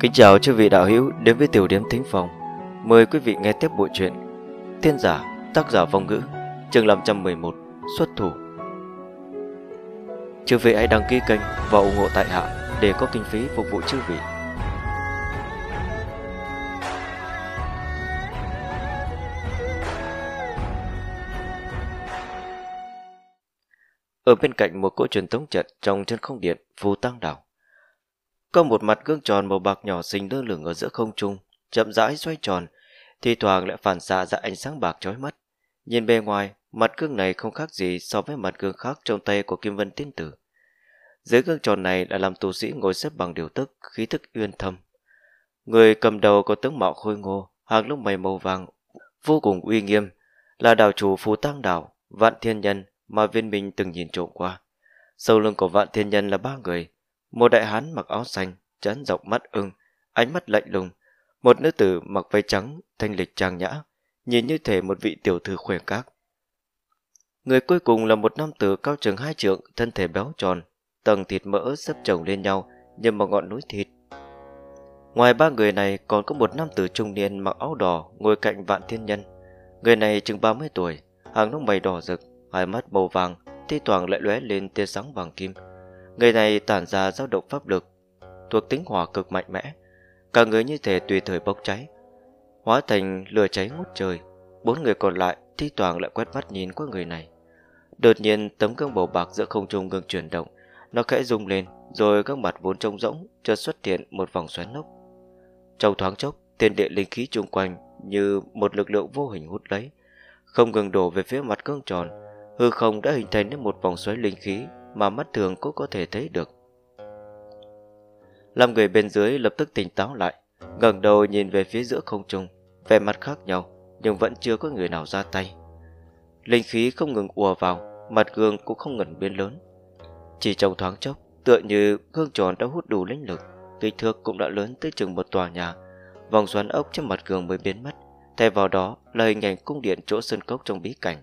Kính chào chư vị đạo hữu đến với tiểu điểm thính phòng Mời quý vị nghe tiếp bộ truyện Thiên giả, tác giả vong ngữ chương 511, xuất thủ Chư vị hãy đăng ký kênh và ủng hộ tại hạ Để có kinh phí phục vụ chư vị Ở bên cạnh một cỗ truyền thống trận trong chân không điện phù tăng đảo có một mặt gương tròn màu bạc nhỏ xinh lơ lửng ở giữa không trung chậm rãi xoay tròn thi thoảng lại phản xạ ra ánh sáng bạc chói mắt nhìn bề ngoài mặt gương này không khác gì so với mặt gương khác trong tay của kim vân tiên tử dưới gương tròn này là làm tu sĩ ngồi xếp bằng điều tức khí thức uyên thâm người cầm đầu có tướng mạo khôi ngô hàng lông mày màu vàng vô cùng uy nghiêm là đảo chủ phù tăng đảo vạn thiên nhân mà viên minh từng nhìn trộm qua sau lưng của vạn thiên nhân là ba người một đại hán mặc áo xanh chán rộng mắt ưng ánh mắt lạnh lùng một nữ tử mặc váy trắng thanh lịch trang nhã nhìn như thể một vị tiểu thư khỏe các người cuối cùng là một nam tử cao chừng hai trượng thân thể béo tròn tầng thịt mỡ xếp chồng lên nhau như một ngọn núi thịt ngoài ba người này còn có một nam tử trung niên mặc áo đỏ ngồi cạnh vạn thiên nhân người này chừng 30 tuổi hàng lông mày đỏ rực hai mắt màu vàng thi thoảng lại lóe lên tia sáng vàng kim Người này tản ra dao động pháp lực, thuộc tính hỏa cực mạnh mẽ, cả người như thể tùy thời bốc cháy, hóa thành lửa cháy ngút trời. Bốn người còn lại thi toàn lại quét mắt nhìn qua người này. Đột nhiên tấm gương bầu bạc giữa không trung gương chuyển động, nó khẽ rung lên, rồi các mặt vốn trông rỗng chợt xuất hiện một vòng xoắn lốc. Trong thoáng chốc, thiên địa linh khí chung quanh như một lực lượng vô hình hút lấy, không ngừng đổ về phía mặt gương tròn, hư không đã hình thành nên một vòng xoáy linh khí mà mắt thường cũng có thể thấy được. Làm người bên dưới lập tức tỉnh táo lại, ngẩng đầu nhìn về phía giữa không trung, vẻ mặt khác nhau nhưng vẫn chưa có người nào ra tay. Linh khí không ngừng ùa vào, mặt gương cũng không ngừng biến lớn. Chỉ trong thoáng chốc, tựa như gương tròn đã hút đủ linh lực, kích thước cũng đã lớn tới chừng một tòa nhà. Vòng xoắn ốc trên mặt gương mới biến mất, thay vào đó là hình ảnh cung điện chỗ sân cốc trong bí cảnh.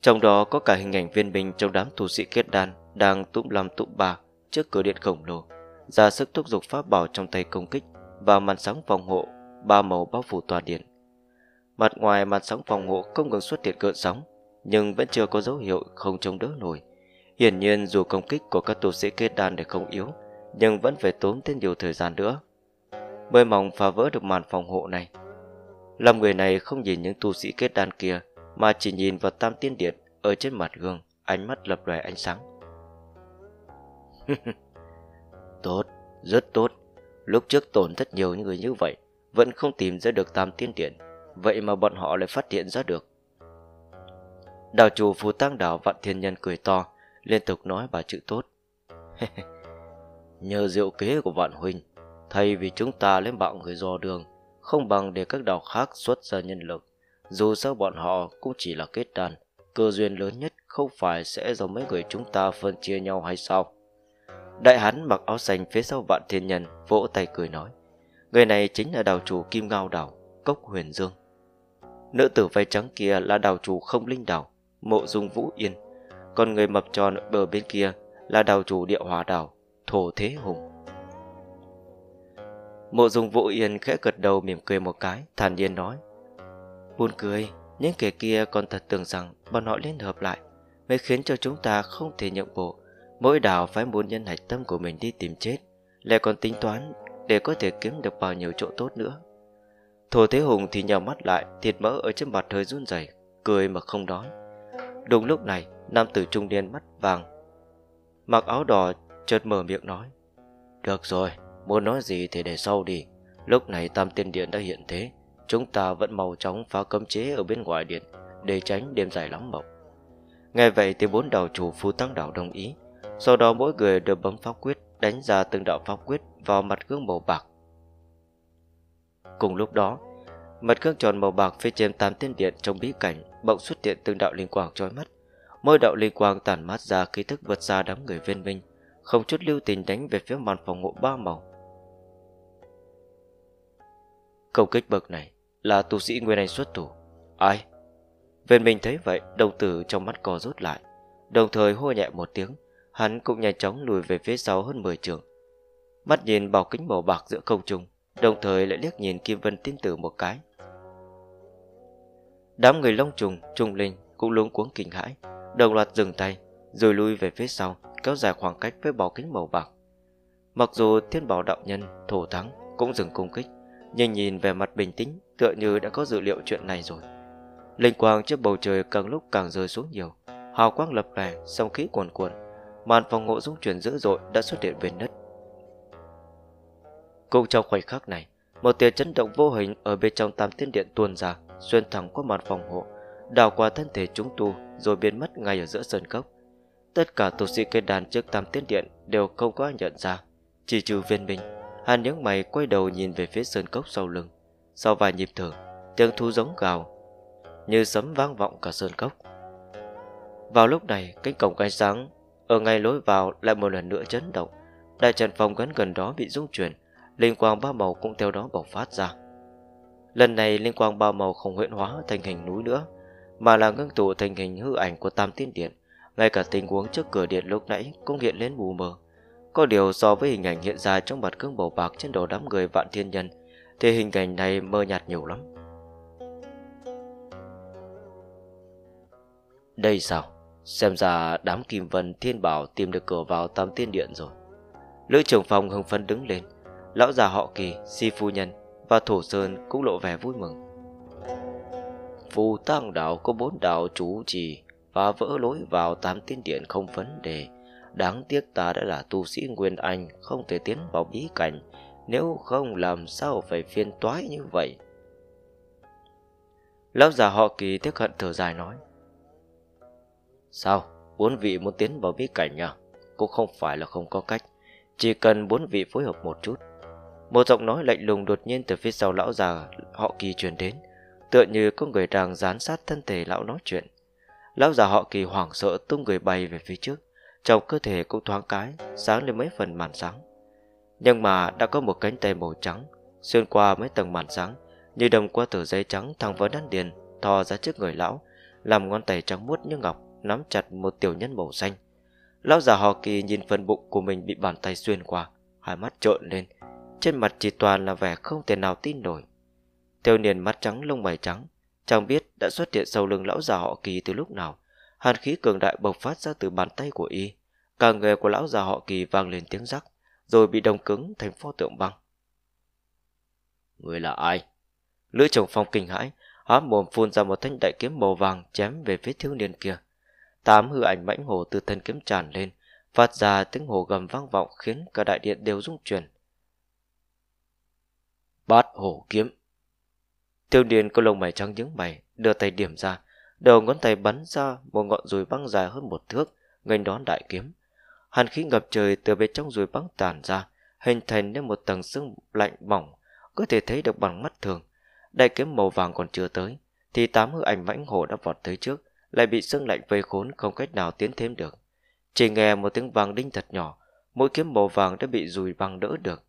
Trong đó có cả hình ảnh viên binh trong đám tu sĩ kết đan đang tụm làm tụm bạc trước cửa điện khổng lồ, ra sức thúc giục pháp bảo trong tay công kích và màn sóng phòng hộ ba màu bao phủ tòa điện. Mặt ngoài màn sóng phòng hộ không ngừng xuất hiện cơn sóng, nhưng vẫn chưa có dấu hiệu không chống đỡ nổi. Hiển nhiên dù công kích của các tu sĩ kết đan để không yếu, nhưng vẫn phải tốn thêm nhiều thời gian nữa. Mới mong phá vỡ được màn phòng hộ này. Làm người này không nhìn những tu sĩ kết đan kia mà chỉ nhìn vào tam tiên điện ở trên mặt gương ánh mắt lập lòe ánh sáng tốt rất tốt lúc trước tổn thất nhiều những người như vậy vẫn không tìm ra được tam tiên điện vậy mà bọn họ lại phát hiện ra được đảo chủ phù tăng đảo vạn thiên nhân cười to liên tục nói bà chữ tốt nhờ diệu kế của vạn huynh thay vì chúng ta lên bạo người dò đường không bằng để các đảo khác xuất ra nhân lực dù sao bọn họ cũng chỉ là kết đàn, cơ duyên lớn nhất không phải sẽ do mấy người chúng ta phân chia nhau hay sao? Đại hắn mặc áo xanh phía sau vạn thiên nhân vỗ tay cười nói. Người này chính là đào chủ Kim Ngao Đảo, Cốc Huyền Dương. Nữ tử váy trắng kia là đào chủ Không Linh Đảo, Mộ Dung Vũ Yên. Còn người mập tròn ở bờ bên kia là đào chủ Địa Hòa Đảo, Thổ Thế Hùng. Mộ Dung Vũ Yên khẽ gật đầu mỉm cười một cái, thản nhiên nói. Buồn cười, những kẻ kia còn thật tưởng rằng bọn họ liên hợp lại mới khiến cho chúng ta không thể nhượng bộ. Mỗi đảo phải muốn nhân hạch tâm của mình đi tìm chết, lại còn tính toán để có thể kiếm được bao nhiêu chỗ tốt nữa. Thổ Thế Hùng thì nhào mắt lại, thịt mỡ ở trên mặt hơi run rẩy, cười mà không nói Đúng lúc này, nam tử trung niên mắt vàng, mặc áo đỏ chợt mở miệng nói. Được rồi, muốn nói gì thì để sau đi, lúc này tam tiên điện đã hiện thế, chúng ta vẫn mau chóng phá cấm chế ở bên ngoài điện để tránh đêm dài lắm mộng. Nghe vậy thì bốn đạo chủ phu Tăng đạo đồng ý, sau đó mỗi người đều bấm pháp quyết đánh ra từng đạo pháp quyết vào mặt gương màu bạc. Cùng lúc đó, mặt gương tròn màu bạc phía trên tám tiên điện trong bí cảnh bỗng xuất hiện từng đạo linh quang chói mắt. Mỗi đạo linh quang tản mát ra khí thức vượt xa đám người viên minh, không chút lưu tình đánh về phía màn phòng ngộ ba màu. Cầu kích bậc này là tu sĩ Nguyên Anh xuất thủ. Ai? Viên mình thấy vậy, đồng tử trong mắt co rút lại. Đồng thời hô nhẹ một tiếng, hắn cũng nhanh chóng lùi về phía sau hơn 10 trường. Mắt nhìn bảo kính màu bạc giữa không trung, đồng thời lại liếc nhìn Kim Vân tiên tử một cái. Đám người long trùng, Trung linh cũng luống cuống kinh hãi, đồng loạt dừng tay, rồi lui về phía sau, kéo dài khoảng cách với bảo kính màu bạc. Mặc dù thiên bảo đạo nhân, thổ thắng cũng dừng công kích, nhưng nhìn về mặt bình tĩnh tựa như đã có dự liệu chuyện này rồi. Linh quang trước bầu trời càng lúc càng rơi xuống nhiều, hào quang lập lè, sông khí cuồn cuộn, màn phòng ngộ dung chuyển dữ dội đã xuất hiện bên đất. Cùng trong khoảnh khắc này, một tia chấn động vô hình ở bên trong tam tiên điện tuôn ra, xuyên thẳng qua màn phòng hộ, đào qua thân thể chúng tu rồi biến mất ngay ở giữa sân cốc. Tất cả tu sĩ cây đàn trước tam tiên điện đều không có ai nhận ra, chỉ trừ viên minh. Hắn những mày quay đầu nhìn về phía sơn cốc sau lưng sau vài nhịp thở Tiếng thú giống gào Như sấm vang vọng cả sơn cốc Vào lúc này cánh cổng ánh sáng Ở ngay lối vào lại một lần nữa chấn động Đại trần phòng gần gần đó bị rung chuyển Linh quang ba màu cũng theo đó bộc phát ra Lần này linh quang ba màu không huyễn hóa thành hình núi nữa Mà là ngưng tụ thành hình hư ảnh của tam tiên điện Ngay cả tình huống trước cửa điện lúc nãy cũng hiện lên mù mờ có điều so với hình ảnh hiện ra trong mặt cương bầu bạc trên đầu đám người vạn thiên nhân thì hình cảnh này mơ nhạt nhiều lắm Đây sao Xem ra đám Kim Vân Thiên Bảo tìm được cửa vào Tam Tiên Điện rồi Lữ trưởng phòng hưng phấn đứng lên Lão già họ kỳ, si phu nhân Và thổ sơn cũng lộ vẻ vui mừng Phù tăng đạo có bốn đạo chủ trì Và vỡ lối vào Tam Tiên Điện không vấn đề Đáng tiếc ta đã là tu sĩ Nguyên Anh Không thể tiến vào bí cảnh nếu không làm sao phải phiên toái như vậy Lão già họ kỳ tiếc hận thở dài nói Sao bốn vị muốn tiến vào bí cảnh nhỉ à? Cũng không phải là không có cách Chỉ cần bốn vị phối hợp một chút Một giọng nói lạnh lùng đột nhiên từ phía sau lão già họ kỳ truyền đến Tựa như có người đang gián sát thân thể lão nói chuyện Lão già họ kỳ hoảng sợ tung người bay về phía trước Trong cơ thể cũng thoáng cái Sáng lên mấy phần màn sáng nhưng mà đã có một cánh tay màu trắng Xuyên qua mấy tầng màn sáng Như đâm qua tờ giấy trắng thẳng vào đan điền Thò ra trước người lão Làm ngón tay trắng muốt như ngọc Nắm chặt một tiểu nhân màu xanh Lão già Hò Kỳ nhìn phần bụng của mình bị bàn tay xuyên qua Hai mắt trộn lên Trên mặt chỉ toàn là vẻ không thể nào tin nổi Tiêu niên mắt trắng lông mày trắng Chẳng biết đã xuất hiện sau lưng lão già họ kỳ từ lúc nào Hàn khí cường đại bộc phát ra từ bàn tay của y Cả người của lão già họ kỳ vang lên tiếng rắc rồi bị đông cứng thành pho tượng băng. Người là ai? Lữ Trồng Phong kinh hãi, há mồm phun ra một thanh đại kiếm màu vàng chém về phía thiếu niên kia. Tám hư ảnh mãnh hồ từ thân kiếm tràn lên, phát ra tiếng hồ gầm vang vọng khiến cả đại điện đều rung chuyển. Bát hổ kiếm thiếu niên có lông mày trắng nhướng mày, đưa tay điểm ra, đầu ngón tay bắn ra một ngọn rùi băng dài hơn một thước, nghênh đón đại kiếm hàn khí ngập trời từ bên trong rùi băng tản ra hình thành nên một tầng sương lạnh mỏng có thể thấy được bằng mắt thường đại kiếm màu vàng còn chưa tới thì tám hư ảnh mãnh hổ đã vọt tới trước lại bị sương lạnh vây khốn không cách nào tiến thêm được chỉ nghe một tiếng vàng đinh thật nhỏ mỗi kiếm màu vàng đã bị rùi băng đỡ được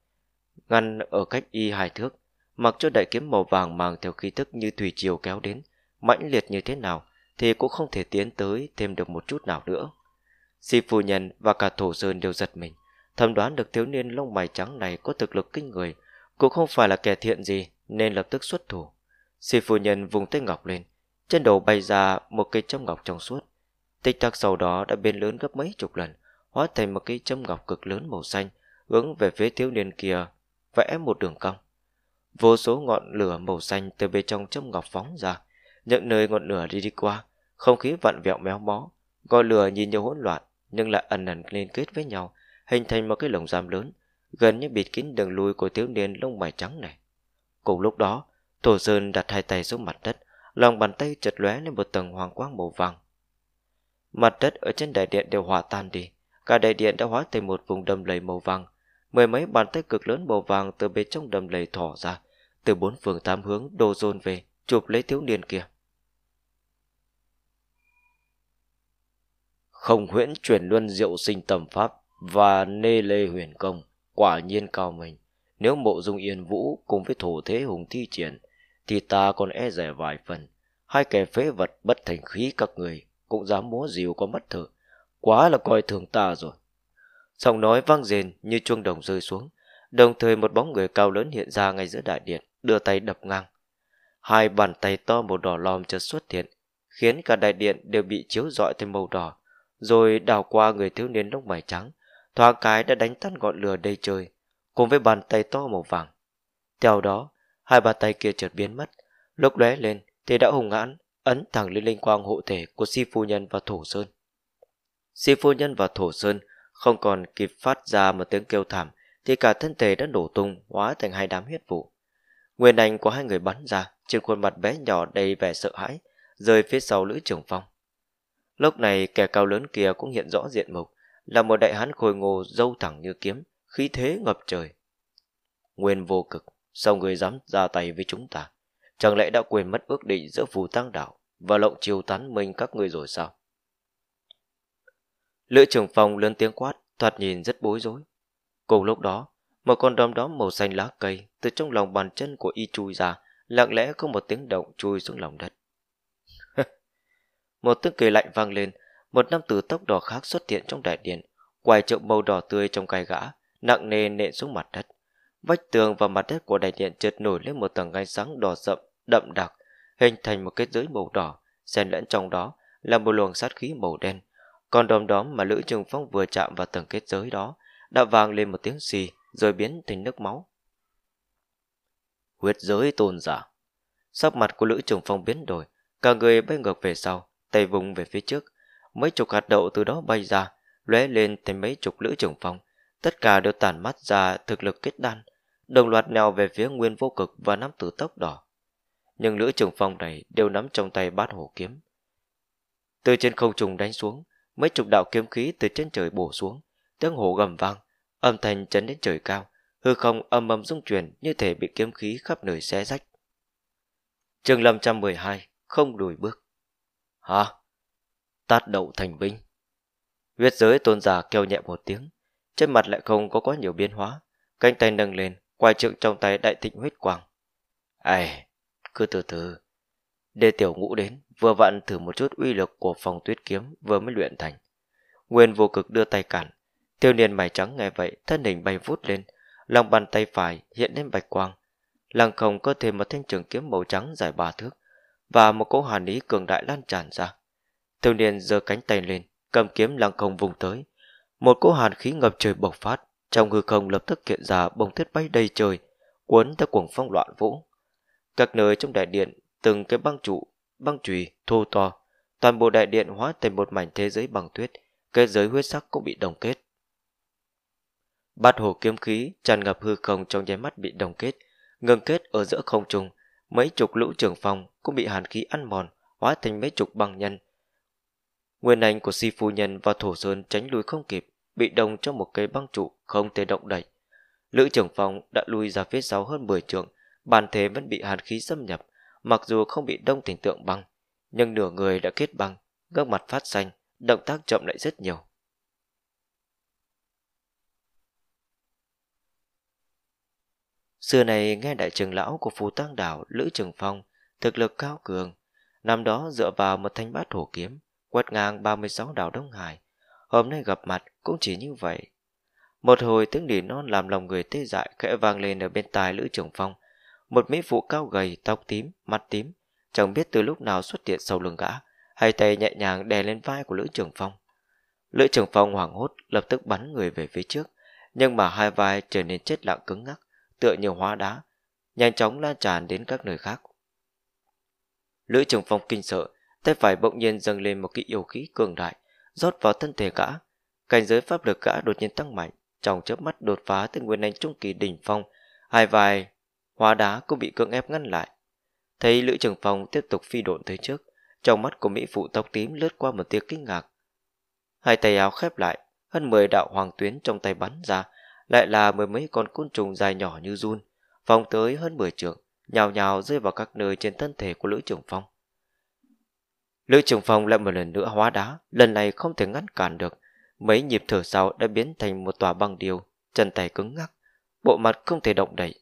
ngăn ở cách y hai thước mặc cho đại kiếm màu vàng mang theo khí thức như thủy triều kéo đến mãnh liệt như thế nào thì cũng không thể tiến tới thêm được một chút nào nữa Si phu nhân và cả thổ sơn đều giật mình, thầm đoán được thiếu niên lông mày trắng này có thực lực kinh người, cũng không phải là kẻ thiện gì nên lập tức xuất thủ. Si phu nhân vùng tay ngọc lên, trên đầu bay ra một cây châm ngọc trong suốt. Tích tắc sau đó đã biến lớn gấp mấy chục lần, hóa thành một cây châm ngọc cực lớn màu xanh, hướng về phía thiếu niên kia, vẽ một đường cong. Vô số ngọn lửa màu xanh từ bên trong châm ngọc phóng ra, những nơi ngọn lửa đi đi qua, không khí vặn vẹo méo mó, ngọn lửa nhìn như hỗn loạn, nhưng lại ẩn ẩn liên kết với nhau, hình thành một cái lồng giam lớn, gần như bịt kín đường lui của thiếu niên lông mày trắng này. Cùng lúc đó, Thổ Sơn đặt hai tay xuống mặt đất, lòng bàn tay chật lóe lên một tầng hoàng quang màu vàng. Mặt đất ở trên đại điện đều hòa tan đi, cả đại điện đã hóa thành một vùng đầm lầy màu vàng. Mười mấy bàn tay cực lớn màu vàng từ bên trong đầm lầy thỏ ra, từ bốn phương tám hướng đổ dồn về, chụp lấy thiếu niên kia. không huyễn chuyển luân diệu sinh tầm pháp và nê lê huyền công quả nhiên cao mình nếu mộ dung yên vũ cùng với thổ thế hùng thi triển thì ta còn e rẻ vài phần hai kẻ phế vật bất thành khí các người cũng dám múa dìu có mất thử quá là coi thường ta rồi giọng nói vang rền như chuông đồng rơi xuống đồng thời một bóng người cao lớn hiện ra ngay giữa đại điện đưa tay đập ngang hai bàn tay to màu đỏ lòm chợt xuất hiện khiến cả đại điện đều bị chiếu rọi thêm màu đỏ rồi đào qua người thiếu niên lông mày trắng, thoáng cái đã đánh tắt ngọn lửa đầy trời, cùng với bàn tay to màu vàng. Theo đó, hai bàn tay kia chợt biến mất, lúc lóe lên thì đã hùng hãn ấn thẳng lên linh quang hộ thể của si phu nhân và thổ sơn. Si phu nhân và thổ sơn không còn kịp phát ra một tiếng kêu thảm thì cả thân thể đã nổ tung hóa thành hai đám huyết vụ. Nguyên ảnh của hai người bắn ra trên khuôn mặt bé nhỏ đầy vẻ sợ hãi rơi phía sau lữ trưởng phong. Lúc này kẻ cao lớn kia cũng hiện rõ diện mục, là một đại hán khôi ngô dâu thẳng như kiếm, khí thế ngập trời. Nguyên vô cực, sao người dám ra tay với chúng ta? Chẳng lẽ đã quên mất ước định giữa phù tăng đảo và lộng chiều tán minh các người rồi sao? Lữ trưởng phòng lớn tiếng quát, thoạt nhìn rất bối rối. Cùng lúc đó, một con đom đóm màu xanh lá cây từ trong lòng bàn chân của y chui ra, lặng lẽ không một tiếng động chui xuống lòng đất. Một tiếng cười lạnh vang lên, một nam tử tóc đỏ khác xuất hiện trong đại điện, quài trượng màu đỏ tươi trong gai gã, nặng nề nện xuống mặt đất. Vách tường và mặt đất của đại điện chợt nổi lên một tầng ánh sáng đỏ rậm, đậm đặc, hình thành một kết giới màu đỏ, xen lẫn trong đó là một luồng sát khí màu đen. Còn đom đóm mà Lữ Trường Phong vừa chạm vào tầng kết giới đó, đã vang lên một tiếng xì, rồi biến thành nước máu. Huyết giới tôn giả Sắc mặt của Lữ Trường Phong biến đổi, cả người bay ngược về sau, tay vùng về phía trước mấy chục hạt đậu từ đó bay ra lóe lên thành mấy chục lưỡi trưởng phong tất cả đều tản mắt ra thực lực kết đan đồng loạt nhào về phía nguyên vô cực và nắm tử tốc đỏ nhưng lưỡi trưởng phong này đều nắm trong tay bát hổ kiếm từ trên không trùng đánh xuống mấy chục đạo kiếm khí từ trên trời bổ xuống tiếng hổ gầm vang âm thanh chấn đến trời cao hư không âm âm rung chuyển như thể bị kiếm khí khắp nơi xé rách chương hai không lùi bước Hả? Tát đậu thành binh, Huyết giới tôn giả kêu nhẹ một tiếng, trên mặt lại không có quá nhiều biến hóa, cánh tay nâng lên, quay trượng trong tay đại thịnh huyết quang. Ai, cứ từ từ. Đê tiểu ngũ đến, vừa vặn thử một chút uy lực của phòng tuyết kiếm vừa mới luyện thành. Nguyên vô cực đưa tay cản, tiêu niên mày trắng nghe vậy, thân hình bay vút lên, lòng bàn tay phải hiện lên bạch quang, lăng không có thêm một thanh trường kiếm màu trắng dài ba thước và một cỗ hàn ý cường đại lan tràn ra. Thiếu niên giơ cánh tay lên, cầm kiếm lăng không vùng tới. Một cỗ hàn khí ngập trời bộc phát, trong hư không lập tức hiện ra bông tuyết bay đầy trời, cuốn theo cuồng phong loạn vũ. Các nơi trong đại điện, từng cái băng trụ, băng chùy thô to, toàn bộ đại điện hóa thành một mảnh thế giới bằng tuyết, cái giới huyết sắc cũng bị đồng kết. Bát hồ kiếm khí tràn ngập hư không trong nháy mắt bị đồng kết, ngừng kết ở giữa không trung, mấy chục lũ trưởng phòng cũng bị hàn khí ăn mòn, hóa thành mấy chục băng nhân. Nguyên anh của si phu nhân và thổ sơn tránh lui không kịp, bị đông trong một cây băng trụ không thể động đậy. Lữ trưởng phòng đã lui ra phía sau hơn 10 trượng, bàn thế vẫn bị hàn khí xâm nhập, mặc dù không bị đông thành tượng băng, nhưng nửa người đã kết băng, gương mặt phát xanh, động tác chậm lại rất nhiều. Xưa này nghe đại trưởng lão của Phù Tăng Đảo Lữ Trường Phong, thực lực cao cường, năm đó dựa vào một thanh bát thổ kiếm, quét ngang 36 đảo Đông Hải. Hôm nay gặp mặt cũng chỉ như vậy. Một hồi tiếng nỉ non làm lòng người tê dại khẽ vang lên ở bên tai Lữ Trường Phong. Một mỹ phụ cao gầy, tóc tím, mắt tím, chẳng biết từ lúc nào xuất hiện sau lưng gã, hai tay nhẹ nhàng đè lên vai của Lữ Trường Phong. Lữ Trường Phong hoảng hốt lập tức bắn người về phía trước, nhưng mà hai vai trở nên chết lặng cứng ngắc tựa như hóa đá, nhanh chóng lan tràn đến các nơi khác. Lữ Trường Phong kinh sợ, tay phải bỗng nhiên dâng lên một kỹ yêu khí cường đại, rót vào thân thể gã. Cảnh giới pháp lực gã đột nhiên tăng mạnh, trong chớp mắt đột phá từ nguyên anh trung kỳ đỉnh phong, hai vài hóa đá cũng bị cưỡng ép ngăn lại. Thấy Lữ Trường Phong tiếp tục phi độn tới trước, trong mắt của Mỹ phụ tóc tím lướt qua một tia kinh ngạc. Hai tay áo khép lại, hơn 10 đạo hoàng tuyến trong tay bắn ra, lại là mười mấy con côn trùng dài nhỏ như run vòng tới hơn mười trượng nhào nhào rơi vào các nơi trên thân thể của lữ trưởng phong lữ trưởng phong lại một lần nữa hóa đá lần này không thể ngăn cản được mấy nhịp thở sau đã biến thành một tòa băng điều chân tay cứng ngắc bộ mặt không thể động đậy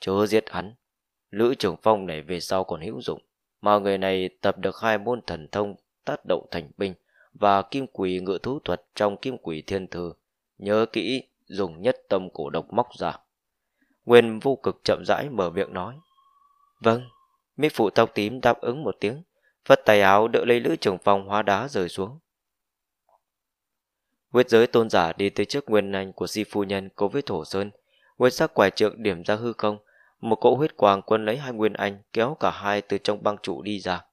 chớ giết hắn lữ trưởng phong này về sau còn hữu dụng mà người này tập được hai môn thần thông tác động thành binh và kim quỷ ngự thú thuật trong kim quỷ thiên thừa. Nhớ kỹ, dùng nhất tâm cổ độc móc ra. Nguyên vô cực chậm rãi mở miệng nói. Vâng, mỹ phụ tóc tím đáp ứng một tiếng, vất tay áo đỡ lấy lữ trưởng phòng hóa đá rời xuống. Huyết giới tôn giả đi tới trước nguyên anh của di phu nhân cố với thổ sơn, nguyên sắc quải trượng điểm ra hư không, một cỗ huyết quang quân lấy hai nguyên anh kéo cả hai từ trong băng trụ đi ra.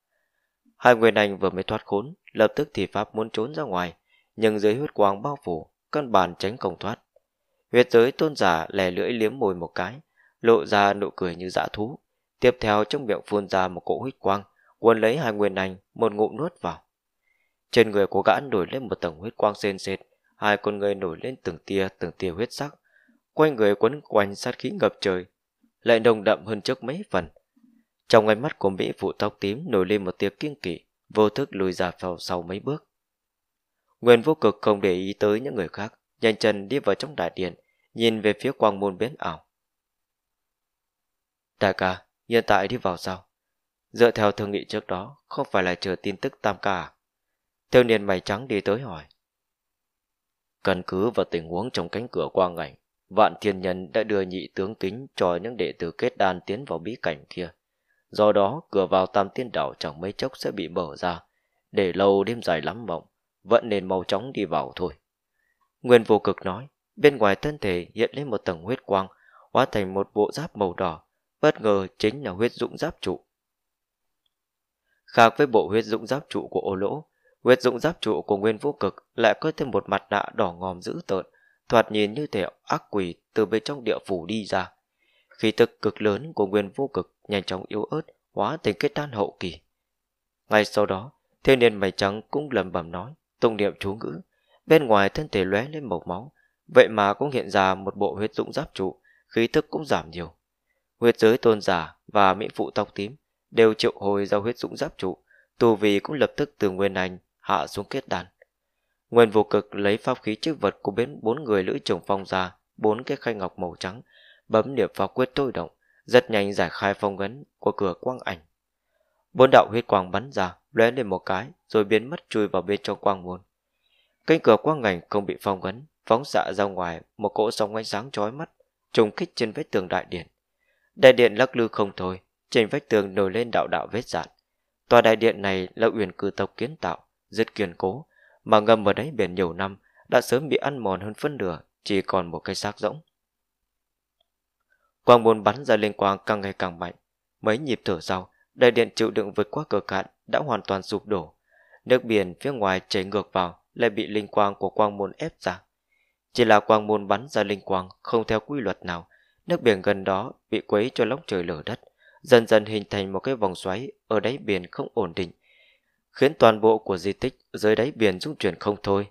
Hai nguyên anh vừa mới thoát khốn, lập tức thì pháp muốn trốn ra ngoài, nhưng dưới huyết quang bao phủ, căn bản tránh không thoát. Huyết giới tôn giả lè lưỡi liếm môi một cái, lộ ra nụ cười như dã thú. Tiếp theo trong miệng phun ra một cỗ huyết quang, cuốn lấy hai nguyên anh, một ngụm nuốt vào. Trên người của gã nổi lên một tầng huyết quang sên sệt, hai con người nổi lên từng tia từng tia huyết sắc, quanh người quấn quanh sát khí ngập trời, lại nồng đậm hơn trước mấy phần. Trong ánh mắt của Mỹ phụ tóc tím nổi lên một tia kiêng kỵ, vô thức lùi ra vào sau mấy bước. Nguyên vô cực không để ý tới những người khác, nhanh chân đi vào trong đại điện, nhìn về phía quang môn biến ảo. Đại ca, hiện tại đi vào sao? Dựa theo thương nghị trước đó, không phải là chờ tin tức tam ca à? Thiếu niên mày trắng đi tới hỏi. Căn cứ vào tình huống trong cánh cửa quang ảnh, vạn thiên nhân đã đưa nhị tướng kính cho những đệ tử kết đan tiến vào bí cảnh kia. Do đó, cửa vào tam tiên đảo chẳng mấy chốc sẽ bị mở ra, để lâu đêm dài lắm mộng vẫn nên mau chóng đi vào thôi. Nguyên vô cực nói, bên ngoài thân thể hiện lên một tầng huyết quang, hóa thành một bộ giáp màu đỏ, bất ngờ chính là huyết dũng giáp trụ. Khác với bộ huyết dũng giáp trụ của ô lỗ, huyết dũng giáp trụ của nguyên vô cực lại có thêm một mặt nạ đỏ ngòm dữ tợn, thoạt nhìn như thể ác quỷ từ bên trong địa phủ đi ra. Khí tức cực lớn của nguyên vô cực nhanh chóng yếu ớt, hóa thành kết tan hậu kỳ. Ngay sau đó, thiên niên mày trắng cũng lầm bẩm nói, tông niệm chú ngữ bên ngoài thân thể lóe lên màu máu vậy mà cũng hiện ra một bộ huyết dũng giáp trụ khí tức cũng giảm nhiều huyết giới tôn giả và mỹ phụ tóc tím đều triệu hồi ra huyết dũng giáp trụ tù vì cũng lập tức từ nguyên anh hạ xuống kết đàn nguyên vô cực lấy pháp khí chức vật của bên bốn người lữ trồng phong ra bốn cái khay ngọc màu trắng bấm niệm vào quyết thôi động rất nhanh giải khai phong ấn của cửa quang ảnh bốn đạo huyết quang bắn ra lóe lên một cái rồi biến mất chui vào bên trong quang môn cánh cửa quang ngành không bị phong ấn phóng xạ ra ngoài một cỗ sóng ánh sáng chói mắt trùng kích trên vách tường đại điện đại điện lắc lư không thôi trên vách tường nổi lên đạo đạo vết dạn tòa đại điện này là uyển cử tộc kiến tạo rất kiên cố mà ngầm ở đáy biển nhiều năm đã sớm bị ăn mòn hơn phân nửa chỉ còn một cái xác rỗng quang môn bắn ra lên quang càng ngày càng mạnh mấy nhịp thở sau Đại điện chịu đựng vượt qua cửa cạn đã hoàn toàn sụp đổ. Nước biển phía ngoài chảy ngược vào lại bị linh quang của quang môn ép ra. Chỉ là quang môn bắn ra linh quang không theo quy luật nào, nước biển gần đó bị quấy cho lóc trời lở đất, dần dần hình thành một cái vòng xoáy ở đáy biển không ổn định, khiến toàn bộ của di tích dưới đáy biển rung chuyển không thôi.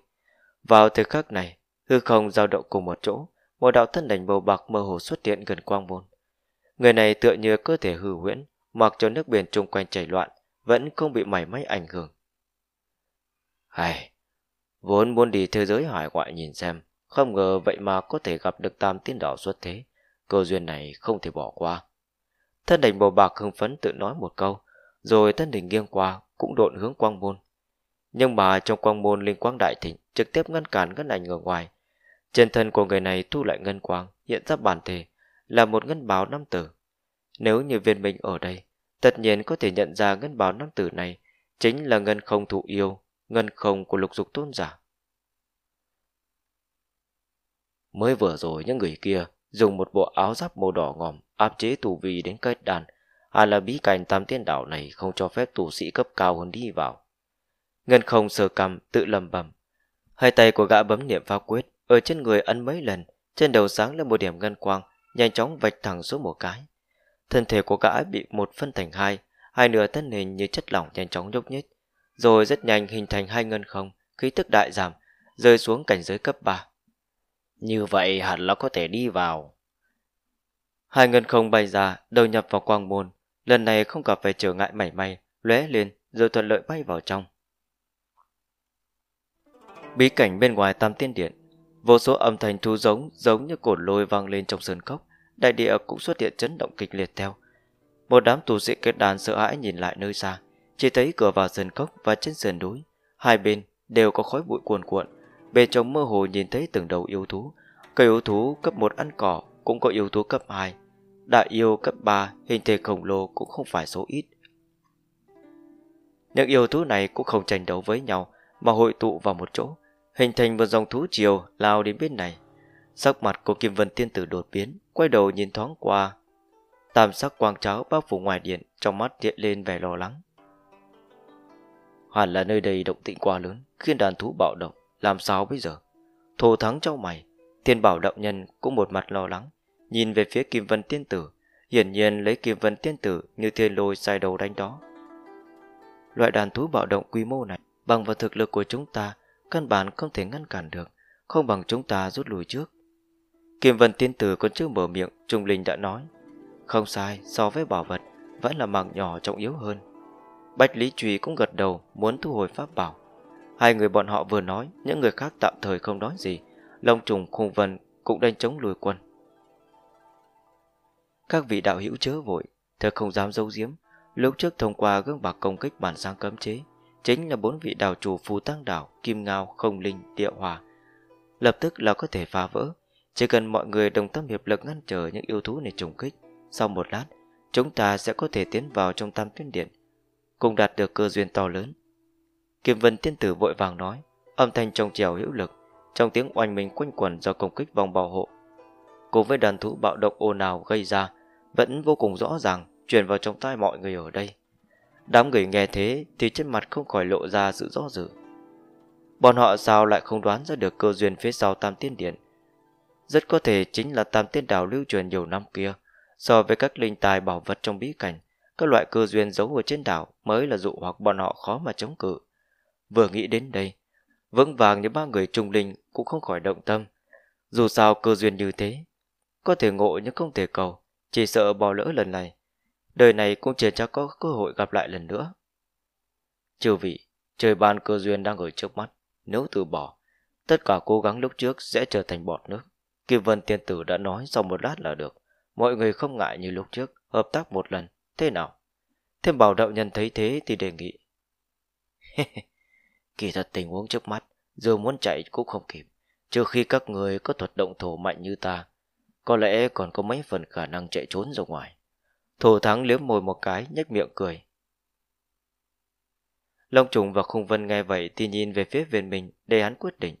Vào thời khắc này, hư không giao động cùng một chỗ, một đạo thân đành màu bạc mơ hồ xuất hiện gần quang môn. Người này tựa như cơ thể hư huyễn, mặc cho nước biển chung quanh chảy loạn, vẫn không bị mảy may ảnh hưởng. Hay, vốn muốn đi thế giới hải ngoại nhìn xem, không ngờ vậy mà có thể gặp được tam tiên đỏ xuất thế, cơ duyên này không thể bỏ qua. Thân đành bầu bạc hưng phấn tự nói một câu, rồi thân đỉnh nghiêng qua cũng độn hướng quang môn. Nhưng mà trong quang môn linh quang đại thịnh trực tiếp ngăn cản ngân ảnh ở ngoài. Trên thân của người này thu lại ngân quang, hiện ra bản thể, là một ngân báo năm tử nếu như viên minh ở đây, tất nhiên có thể nhận ra ngân báo nam tử này chính là ngân không thụ yêu, ngân không của lục dục tôn giả. Mới vừa rồi những người kia dùng một bộ áo giáp màu đỏ ngòm áp chế tù vi đến kết đàn, hay là bí cảnh tam tiên đảo này không cho phép tù sĩ cấp cao hơn đi vào. Ngân không sờ cầm, tự lầm bầm. Hai tay của gã bấm niệm phá quyết, ở trên người ấn mấy lần, trên đầu sáng lên một điểm ngân quang, nhanh chóng vạch thẳng xuống một cái. Thân thể của gã bị một phân thành hai, hai nửa thân hình như chất lỏng nhanh chóng nhúc nhích, rồi rất nhanh hình thành hai ngân không, khí tức đại giảm, rơi xuống cảnh giới cấp 3. Như vậy hẳn là có thể đi vào. Hai ngân không bay ra, đầu nhập vào quang môn, lần này không gặp phải trở ngại mảy may, lóe lên rồi thuận lợi bay vào trong. Bí cảnh bên ngoài Tam Tiên Điện, vô số âm thanh thu giống giống như cột lôi vang lên trong sơn cốc, đại địa cũng xuất hiện chấn động kịch liệt theo. Một đám tù sĩ kết đàn sợ hãi nhìn lại nơi xa, chỉ thấy cửa vào sườn cốc và trên sườn núi, hai bên đều có khói bụi cuồn cuộn, bề trong mơ hồ nhìn thấy từng đầu yêu thú, cây yêu thú cấp 1 ăn cỏ cũng có yêu thú cấp 2, đại yêu cấp 3 hình thể khổng lồ cũng không phải số ít. Những yêu thú này cũng không tranh đấu với nhau mà hội tụ vào một chỗ, hình thành một dòng thú chiều lao đến bên này Sắc mặt của Kim Vân Tiên Tử đột biến, quay đầu nhìn thoáng qua. Tam sắc quang cháo bao phủ ngoài điện, trong mắt hiện lên vẻ lo lắng. Hẳn là nơi đây động tĩnh quá lớn, khiến đàn thú bạo động, làm sao bây giờ? Thổ thắng cho mày, thiên bảo đạo nhân cũng một mặt lo lắng, nhìn về phía Kim Vân Tiên Tử, hiển nhiên lấy Kim Vân Tiên Tử như thiên lôi sai đầu đánh đó. Loại đàn thú bạo động quy mô này, bằng vào thực lực của chúng ta, căn bản không thể ngăn cản được, không bằng chúng ta rút lui trước. Kim Vân Tiên Tử còn chưa mở miệng Trung Linh đã nói Không sai so với bảo vật Vẫn là mảng nhỏ trọng yếu hơn Bách Lý Trùy cũng gật đầu muốn thu hồi pháp bảo Hai người bọn họ vừa nói Những người khác tạm thời không nói gì Long trùng khung vân cũng đang chống lùi quân Các vị đạo hữu chớ vội Thật không dám giấu giếm Lúc trước thông qua gương bạc công kích bản sang cấm chế Chính là bốn vị đảo chủ phù tăng đảo Kim Ngao, Không Linh, Địa Hòa Lập tức là có thể phá vỡ chỉ cần mọi người đồng tâm hiệp lực ngăn trở những yêu thú này trùng kích, sau một lát, chúng ta sẽ có thể tiến vào trong tam tuyến điện, cùng đạt được cơ duyên to lớn. Kim Vân tiên tử vội vàng nói, âm thanh trong trèo hữu lực, trong tiếng oanh mình quanh quẩn do công kích vòng bảo hộ. Cùng với đàn thú bạo động ồn ào gây ra, vẫn vô cùng rõ ràng truyền vào trong tai mọi người ở đây. Đám người nghe thế thì trên mặt không khỏi lộ ra sự rõ dự. Bọn họ sao lại không đoán ra được cơ duyên phía sau Tam Tiên Điện rất có thể chính là tam tiên đảo lưu truyền nhiều năm kia. So với các linh tài bảo vật trong bí cảnh, các loại cơ duyên giấu ở trên đảo mới là dụ hoặc bọn họ khó mà chống cự. Vừa nghĩ đến đây, vững vàng như ba người trung linh cũng không khỏi động tâm. Dù sao cơ duyên như thế, có thể ngộ nhưng không thể cầu, chỉ sợ bỏ lỡ lần này. Đời này cũng chưa chắc có cơ hội gặp lại lần nữa. Chư vị, trời ban cơ duyên đang ở trước mắt, nếu từ bỏ, tất cả cố gắng lúc trước sẽ trở thành bọt nước. Kim Vân tiên tử đã nói sau một lát là được. Mọi người không ngại như lúc trước, hợp tác một lần, thế nào? Thêm bảo đạo nhân thấy thế thì đề nghị. Kỳ thật tình huống trước mắt, dù muốn chạy cũng không kịp, trừ khi các người có thuật động thổ mạnh như ta, có lẽ còn có mấy phần khả năng chạy trốn ra ngoài. Thổ thắng liếm môi một cái, nhếch miệng cười. Long trùng và khung vân nghe vậy thì nhìn về phía viên mình để hắn quyết định.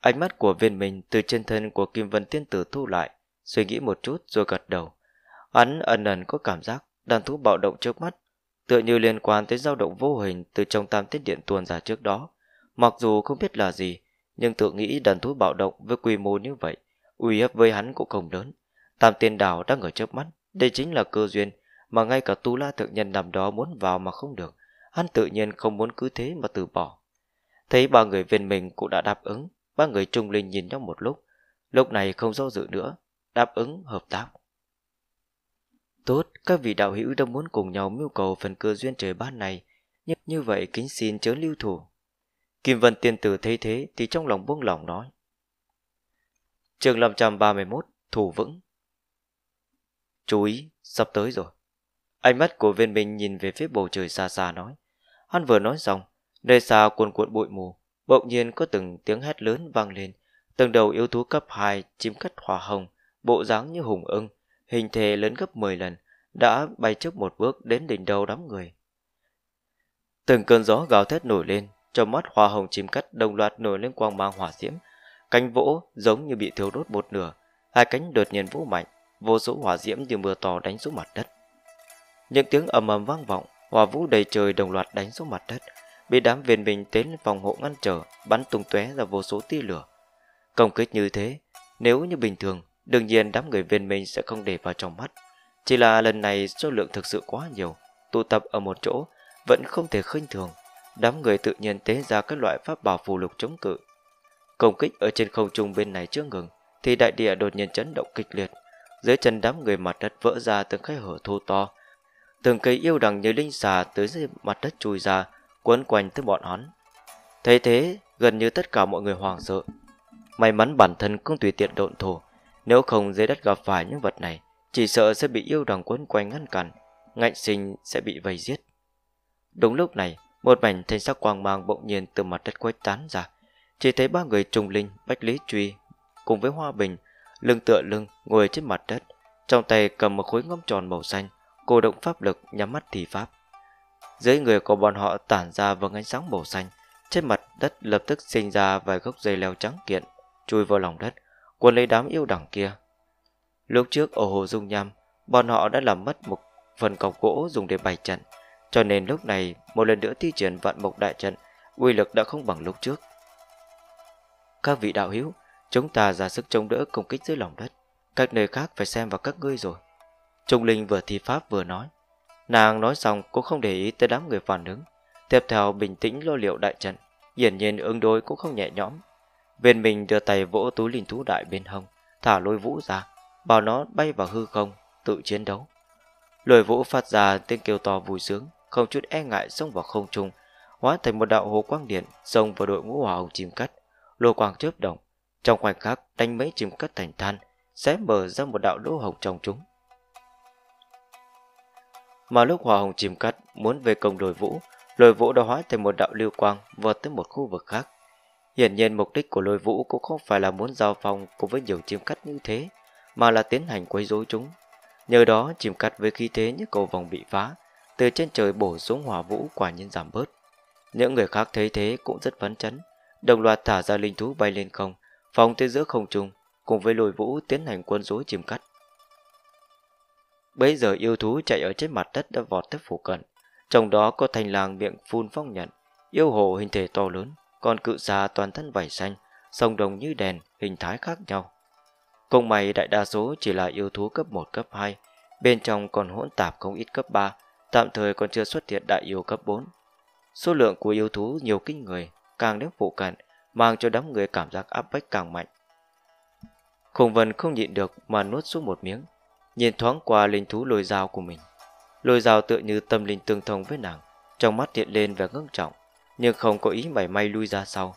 Ánh mắt của viên mình từ trên thân của Kim Vân Tiên Tử thu lại, suy nghĩ một chút rồi gật đầu. Hắn ẩn ẩn có cảm giác đàn thú bạo động trước mắt, tựa như liên quan tới dao động vô hình từ trong tam tiết điện tuôn ra trước đó. Mặc dù không biết là gì, nhưng tự nghĩ đàn thú bạo động với quy mô như vậy, uy hiếp với hắn cũng không lớn. Tam tiên đảo đang ở trước mắt, đây chính là cơ duyên mà ngay cả tu la thượng nhân nằm đó muốn vào mà không được. Hắn tự nhiên không muốn cứ thế mà từ bỏ. Thấy ba người viên mình cũng đã đáp ứng, ba người trung linh nhìn nhau một lúc lúc này không do dự nữa đáp ứng hợp tác tốt các vị đạo hữu đã muốn cùng nhau mưu cầu phần cơ duyên trời ban này nhưng như vậy kính xin chớ lưu thủ kim vân tiên tử thấy thế thì trong lòng buông lỏng nói chương 531 thủ vững chú ý sắp tới rồi ánh mắt của viên minh nhìn về phía bầu trời xa xa nói hắn vừa nói xong nơi xa cuồn cuộn bụi mù Bỗng nhiên có từng tiếng hét lớn vang lên, từng đầu yêu thú cấp 2 chim cắt hỏa hồng, bộ dáng như hùng ưng, hình thể lớn gấp 10 lần, đã bay trước một bước đến đỉnh đầu đám người. Từng cơn gió gào thét nổi lên, trong mắt hoa hồng chim cắt đồng loạt nổi lên quang mang hỏa diễm, cánh vỗ giống như bị thiếu đốt một nửa, hai cánh đột nhiên vũ mạnh, vô số hỏa diễm như mưa to đánh xuống mặt đất. Những tiếng ầm ầm vang vọng, hỏa vũ đầy trời đồng loạt đánh xuống mặt đất, bị đám viên mình tiến phòng hộ ngăn trở bắn tung tóe ra vô số tia lửa công kích như thế nếu như bình thường đương nhiên đám người viên mình sẽ không để vào trong mắt chỉ là lần này số lượng thực sự quá nhiều tụ tập ở một chỗ vẫn không thể khinh thường đám người tự nhiên tế ra các loại pháp bảo phù lục chống cự công kích ở trên không trung bên này chưa ngừng thì đại địa đột nhiên chấn động kịch liệt dưới chân đám người mặt đất vỡ ra từng khe hở thô to từng cây yêu đằng như linh xà tới dưới mặt đất chui ra quấn quanh tới bọn hắn. Thấy thế, gần như tất cả mọi người hoảng sợ. May mắn bản thân cũng tùy tiện độn thổ, nếu không dưới đất gặp phải những vật này, chỉ sợ sẽ bị yêu đằng quấn quanh ngăn cản, ngạnh sinh sẽ bị vây giết. Đúng lúc này, một mảnh thanh sắc quang mang bỗng nhiên từ mặt đất quét tán ra, chỉ thấy ba người trùng linh, bách lý truy, cùng với hoa bình, lưng tựa lưng ngồi trên mặt đất, trong tay cầm một khối ngâm tròn màu xanh, cô động pháp lực nhắm mắt thì pháp. Dưới người của bọn họ tản ra vầng ánh sáng màu xanh, trên mặt đất lập tức sinh ra vài gốc dây leo trắng kiện, chui vào lòng đất, cuốn lấy đám yêu đẳng kia. Lúc trước ở hồ dung nham, bọn họ đã làm mất một phần cọc gỗ dùng để bày trận, cho nên lúc này một lần nữa thi triển vạn mộc đại trận, uy lực đã không bằng lúc trước. Các vị đạo hữu, chúng ta ra sức chống đỡ công kích dưới lòng đất, các nơi khác phải xem vào các ngươi rồi. Trung Linh vừa thi pháp vừa nói, Nàng nói xong cũng không để ý tới đám người phản ứng. Tiếp theo bình tĩnh lo liệu đại trận, hiển nhiên ứng đối cũng không nhẹ nhõm. Viên mình đưa tay vỗ túi linh thú đại bên hông, thả lôi vũ ra, bảo nó bay vào hư không, tự chiến đấu. Lôi vũ phát ra tiếng kêu to vui sướng, không chút e ngại xông vào không trung, hóa thành một đạo hồ quang điện xông vào đội ngũ hỏa hồng chim cắt. Lôi quang chớp động, trong khoảnh khắc đánh mấy chim cắt thành than, xé mở ra một đạo lỗ hồng trong chúng. Mà lúc hòa hồng chìm cắt muốn về công đồi vũ, lôi vũ đã hóa thành một đạo lưu quang vọt tới một khu vực khác. Hiển nhiên mục đích của lôi vũ cũng không phải là muốn giao phong cùng với nhiều chim cắt như thế, mà là tiến hành quấy rối chúng. Nhờ đó chìm cắt với khí thế những cầu vòng bị phá, từ trên trời bổ xuống hòa vũ quả nhiên giảm bớt. Những người khác thấy thế cũng rất phấn chấn, đồng loạt thả ra linh thú bay lên không, phóng tới giữa không trung, cùng với lôi vũ tiến hành quân rối chìm cắt. Bấy giờ yêu thú chạy ở trên mặt đất đã vọt tới phủ cận. Trong đó có thành làng miệng phun phong nhận, yêu hồ hình thể to lớn, còn cự xà toàn thân vảy xanh, sông đồng như đèn, hình thái khác nhau. Công may đại đa số chỉ là yêu thú cấp 1 cấp 2, bên trong còn hỗn tạp không ít cấp 3, tạm thời còn chưa xuất hiện đại yêu cấp 4. Số lượng của yêu thú nhiều kinh người, càng đến phụ cận, mang cho đám người cảm giác áp bách càng mạnh. Khổng vân không nhịn được mà nuốt xuống một miếng, nhìn thoáng qua linh thú lôi dao của mình. Lôi dao tựa như tâm linh tương thông với nàng, trong mắt hiện lên vẻ ngưng trọng, nhưng không có ý mảy may lui ra sau.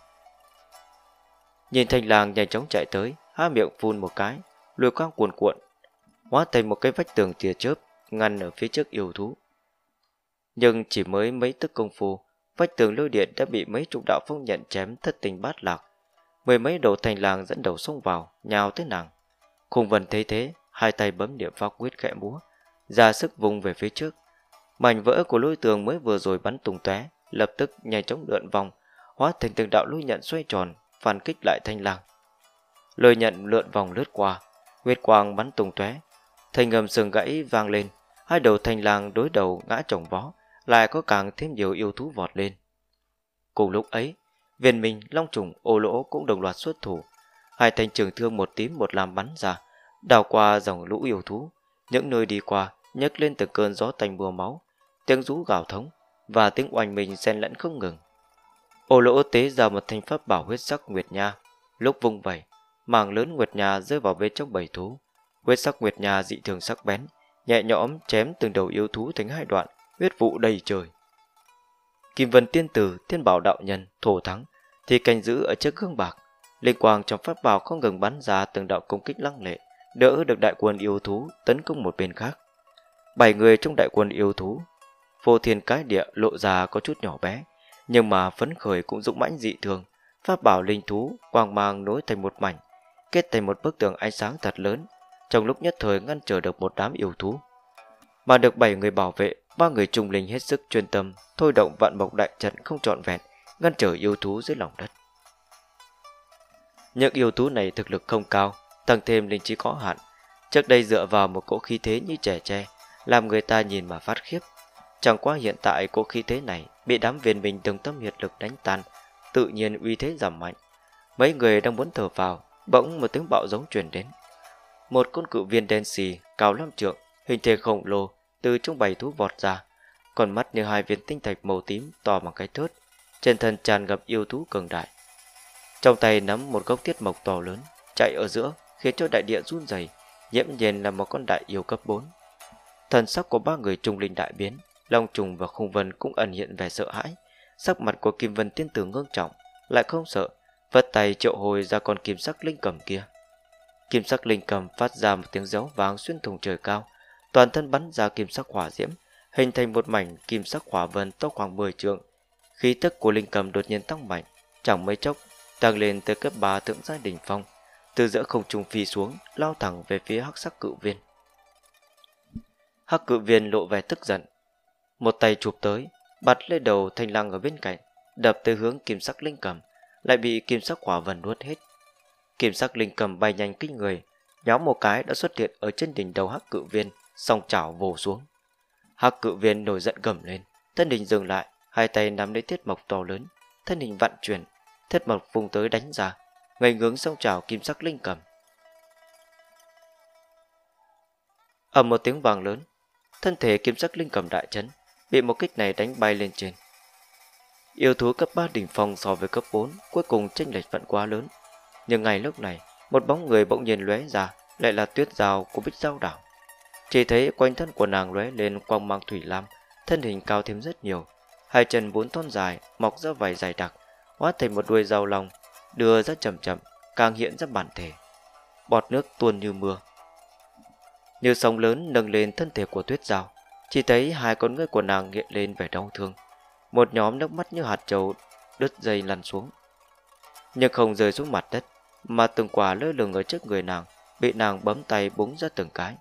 Nhìn thanh làng nhanh chóng chạy tới, há miệng phun một cái, lôi quang cuồn cuộn, hóa thành một cái vách tường tia chớp ngăn ở phía trước yêu thú. Nhưng chỉ mới mấy tức công phu, vách tường lôi điện đã bị mấy chục đạo phong nhận chém thất tình bát lạc. Mười mấy đầu thành làng dẫn đầu xông vào, nhào tới nàng. Khung vần thấy thế, hai tay bấm điểm pháp quyết khẽ múa, ra sức vùng về phía trước. Mảnh vỡ của lôi tường mới vừa rồi bắn tung tóe, lập tức nhanh chóng lượn vòng, hóa thành từng đạo lôi nhận xoay tròn, phản kích lại thanh lang. Lôi nhận lượn vòng lướt qua, huyết quang bắn tung tóe, thanh ngầm sừng gãy vang lên, hai đầu thanh lang đối đầu ngã chồng vó, lại có càng thêm nhiều yêu thú vọt lên. Cùng lúc ấy, viên minh, long trùng, ô lỗ cũng đồng loạt xuất thủ, hai thanh trường thương một tím một làm bắn ra, đào qua dòng lũ yêu thú, những nơi đi qua nhấc lên từng cơn gió tanh mưa máu, tiếng rú gào thống và tiếng oanh mình xen lẫn không ngừng. Ô lỗ tế ra một thanh pháp bảo huyết sắc Nguyệt Nha, lúc vung vẩy, màng lớn Nguyệt Nha rơi vào bên trong bầy thú. Huyết sắc Nguyệt Nha dị thường sắc bén, nhẹ nhõm chém từng đầu yêu thú thành hai đoạn, huyết vụ đầy trời. Kim Vân Tiên Tử, thiên Bảo Đạo Nhân, Thổ Thắng thì canh giữ ở trước gương bạc, linh quang trong pháp bảo không ngừng bắn ra từng đạo công kích lăng lệ đỡ được đại quân yêu thú tấn công một bên khác. Bảy người trong đại quân yêu thú, vô thiên cái địa lộ ra có chút nhỏ bé, nhưng mà phấn khởi cũng dũng mãnh dị thường, pháp bảo linh thú quang mang nối thành một mảnh, kết thành một bức tường ánh sáng thật lớn, trong lúc nhất thời ngăn trở được một đám yêu thú. Mà được bảy người bảo vệ, ba người trung linh hết sức chuyên tâm, thôi động vạn mộc đại trận không trọn vẹn, ngăn trở yêu thú dưới lòng đất. Những yêu thú này thực lực không cao, tăng thêm linh trí có hạn. Trước đây dựa vào một cỗ khí thế như trẻ tre, làm người ta nhìn mà phát khiếp. Chẳng qua hiện tại cỗ khí thế này bị đám viên mình từng tâm nhiệt lực đánh tan, tự nhiên uy thế giảm mạnh. Mấy người đang muốn thở vào, bỗng một tiếng bạo giống truyền đến. Một con cự viên đen xì, cao lắm trượng, hình thể khổng lồ, từ trong bầy thú vọt ra. Còn mắt như hai viên tinh thạch màu tím to bằng cái thớt, trên thân tràn ngập yêu thú cường đại. Trong tay nắm một gốc tiết mộc to lớn, chạy ở giữa khiến cho đại địa run rẩy nhiễm nhiên là một con đại yêu cấp 4. Thần sắc của ba người trung linh đại biến, Long Trùng và Khung Vân cũng ẩn hiện vẻ sợ hãi, sắc mặt của Kim Vân tiên tử ngưng trọng, lại không sợ, vật tay triệu hồi ra con kim sắc linh cầm kia. Kim sắc linh cầm phát ra một tiếng réo vàng xuyên thùng trời cao, toàn thân bắn ra kim sắc hỏa diễm, hình thành một mảnh kim sắc hỏa vân to khoảng 10 trượng. Khí tức của linh cầm đột nhiên tăng mạnh, chẳng mấy chốc tăng lên tới cấp 3 thượng giai đỉnh phong từ giữa không trung phi xuống, lao thẳng về phía hắc sắc cự viên. Hắc cự viên lộ vẻ tức giận, một tay chụp tới, bật lên đầu thanh lăng ở bên cạnh, đập tới hướng kim sắc linh cầm, lại bị kim sắc quả vần nuốt hết. Kim sắc linh cầm bay nhanh kinh người, nhóm một cái đã xuất hiện ở trên đỉnh đầu hắc cự viên, song chảo vồ xuống. Hắc cự viên nổi giận gầm lên, thân hình dừng lại, hai tay nắm lấy thiết mộc to lớn, thân hình vặn chuyển, thiết mộc vùng tới đánh ra ngây ngướng sông trào kim sắc linh cầm ở một tiếng vàng lớn thân thể kim sắc linh cầm đại chấn bị một kích này đánh bay lên trên yêu thú cấp 3 đỉnh phong so với cấp 4 cuối cùng chênh lệch vẫn quá lớn nhưng ngay lúc này một bóng người bỗng nhiên lóe ra lại là tuyết rào của bích giao đảo chỉ thấy quanh thân của nàng lóe lên quang mang thủy lam thân hình cao thêm rất nhiều hai chân bốn thon dài mọc ra vảy dài đặc hóa thành một đuôi rào lòng đưa ra chậm chậm, càng hiện ra bản thể. Bọt nước tuôn như mưa. Như sóng lớn nâng lên thân thể của tuyết giao chỉ thấy hai con ngươi của nàng nghiện lên vẻ đau thương. Một nhóm nước mắt như hạt trầu đứt dây lăn xuống. Nhưng không rơi xuống mặt đất, mà từng quả lơ lửng ở trước người nàng, bị nàng bấm tay búng ra từng cái.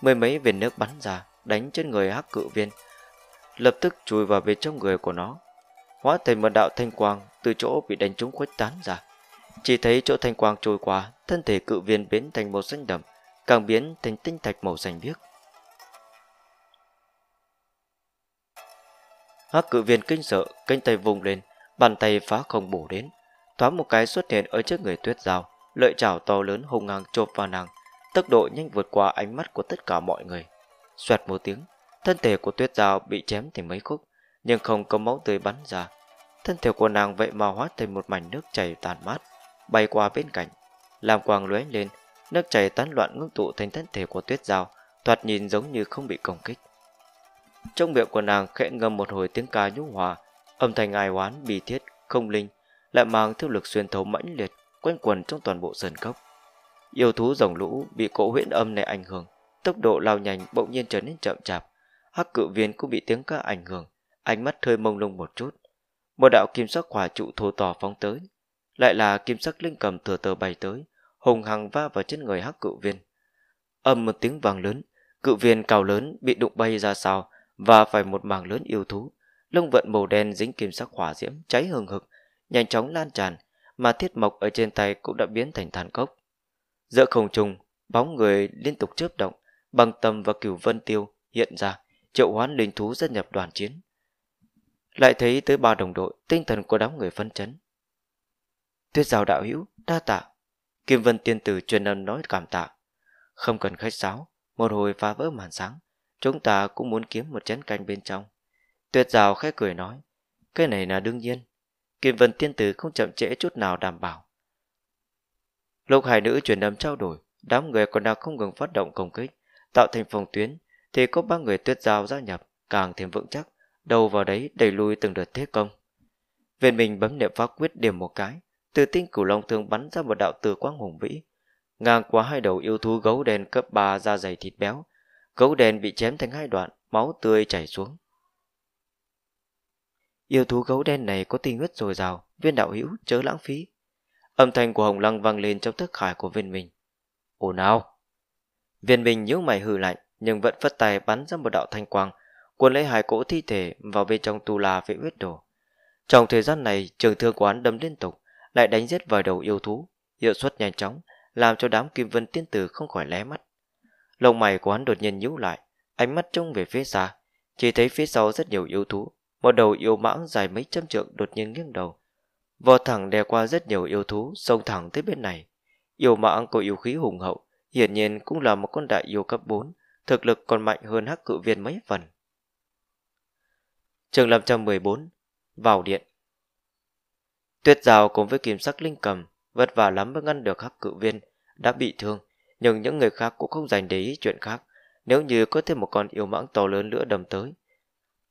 Mười mấy viên nước bắn ra, đánh trên người hắc cự viên, lập tức chui vào bên trong người của nó, hóa thành một đạo thanh quang từ chỗ bị đánh trúng khuếch tán ra. Chỉ thấy chỗ thanh quang trôi qua, thân thể cự viên biến thành màu xanh đậm, càng biến thành tinh thạch màu xanh biếc. Hắc cự viên kinh sợ, cánh tay vùng lên, bàn tay phá không bổ đến, thoáng một cái xuất hiện ở trước người tuyết rào, lợi chảo to lớn hùng ngang chộp vào nàng, tốc độ nhanh vượt qua ánh mắt của tất cả mọi người. Xoẹt một tiếng, thân thể của tuyết rào bị chém thành mấy khúc, nhưng không có máu tươi bắn ra, Thân thể của nàng vậy mà hóa thành một mảnh nước chảy tàn mát, bay qua bên cạnh. Làm quang lóe lên, nước chảy tán loạn ngưng tụ thành thân thể của tuyết dao, thoạt nhìn giống như không bị công kích. Trong miệng của nàng khẽ ngâm một hồi tiếng ca nhũ hòa, âm thanh ai oán, bi thiết, không linh, lại mang theo lực xuyên thấu mãnh liệt, quanh quần trong toàn bộ sườn cốc. Yêu thú dòng lũ bị cỗ huyễn âm này ảnh hưởng, tốc độ lao nhanh bỗng nhiên trở nên chậm chạp. Hắc cự viên cũng bị tiếng ca ảnh hưởng, ánh mắt hơi mông lung một chút, một đạo kim sắc quả trụ thô to phóng tới lại là kim sắc linh cầm thừa tờ bay tới hùng hằng va vào chân người hắc cự viên âm một tiếng vàng lớn cự viên cao lớn bị đụng bay ra sau và phải một mảng lớn yêu thú lông vận màu đen dính kim sắc hỏa diễm cháy hừng hực nhanh chóng lan tràn mà thiết mộc ở trên tay cũng đã biến thành than cốc giữa không trung bóng người liên tục chớp động bằng tầm và cửu vân tiêu hiện ra triệu hoán linh thú gia nhập đoàn chiến lại thấy tới ba đồng đội tinh thần của đám người phấn chấn tuyết giáo đạo hữu đa tạ kim vân tiên tử truyền âm nói cảm tạ không cần khách sáo một hồi phá vỡ màn sáng chúng ta cũng muốn kiếm một chén canh bên trong tuyết giáo khẽ cười nói cái này là đương nhiên kim vân tiên tử không chậm trễ chút nào đảm bảo lúc hai nữ truyền âm trao đổi đám người còn đang không ngừng phát động công kích tạo thành phòng tuyến thì có ba người tuyết giao gia nhập càng thêm vững chắc đầu vào đấy đẩy lui từng đợt thế công. Viên mình bấm niệm pháp quyết điểm một cái, từ tinh cửu long thương bắn ra một đạo từ quang hùng vĩ, ngang qua hai đầu yêu thú gấu đen cấp 3 da dày thịt béo, gấu đen bị chém thành hai đoạn, máu tươi chảy xuống. Yêu thú gấu đen này có tinh huyết dồi dào, viên đạo hữu chớ lãng phí. Âm thanh của Hồng Lăng vang lên trong thức khải của viên mình. Ồ nào! Viên mình nhíu mày hừ lạnh, nhưng vẫn phất tay bắn ra một đạo thanh quang, cuốn lấy hai cỗ thi thể vào bên trong tu la vệ huyết đồ. Trong thời gian này, trường thương quán đâm liên tục, lại đánh giết vài đầu yêu thú, hiệu suất nhanh chóng, làm cho đám kim vân tiên tử không khỏi lé mắt. Lông mày của hắn đột nhiên nhíu lại, ánh mắt trông về phía xa, chỉ thấy phía sau rất nhiều yêu thú, một đầu yêu mãng dài mấy trăm trượng đột nhiên nghiêng đầu. Vò thẳng đè qua rất nhiều yêu thú, xông thẳng tới bên này. Yêu mãng có yêu khí hùng hậu, hiển nhiên cũng là một con đại yêu cấp 4, thực lực còn mạnh hơn hắc cự viên mấy phần. Trường 514 Vào điện Tuyết rào cùng với kim sắc linh cầm Vất vả lắm mới ngăn được hắc cự viên Đã bị thương Nhưng những người khác cũng không dành để ý chuyện khác Nếu như có thêm một con yêu mãng to lớn nữa đầm tới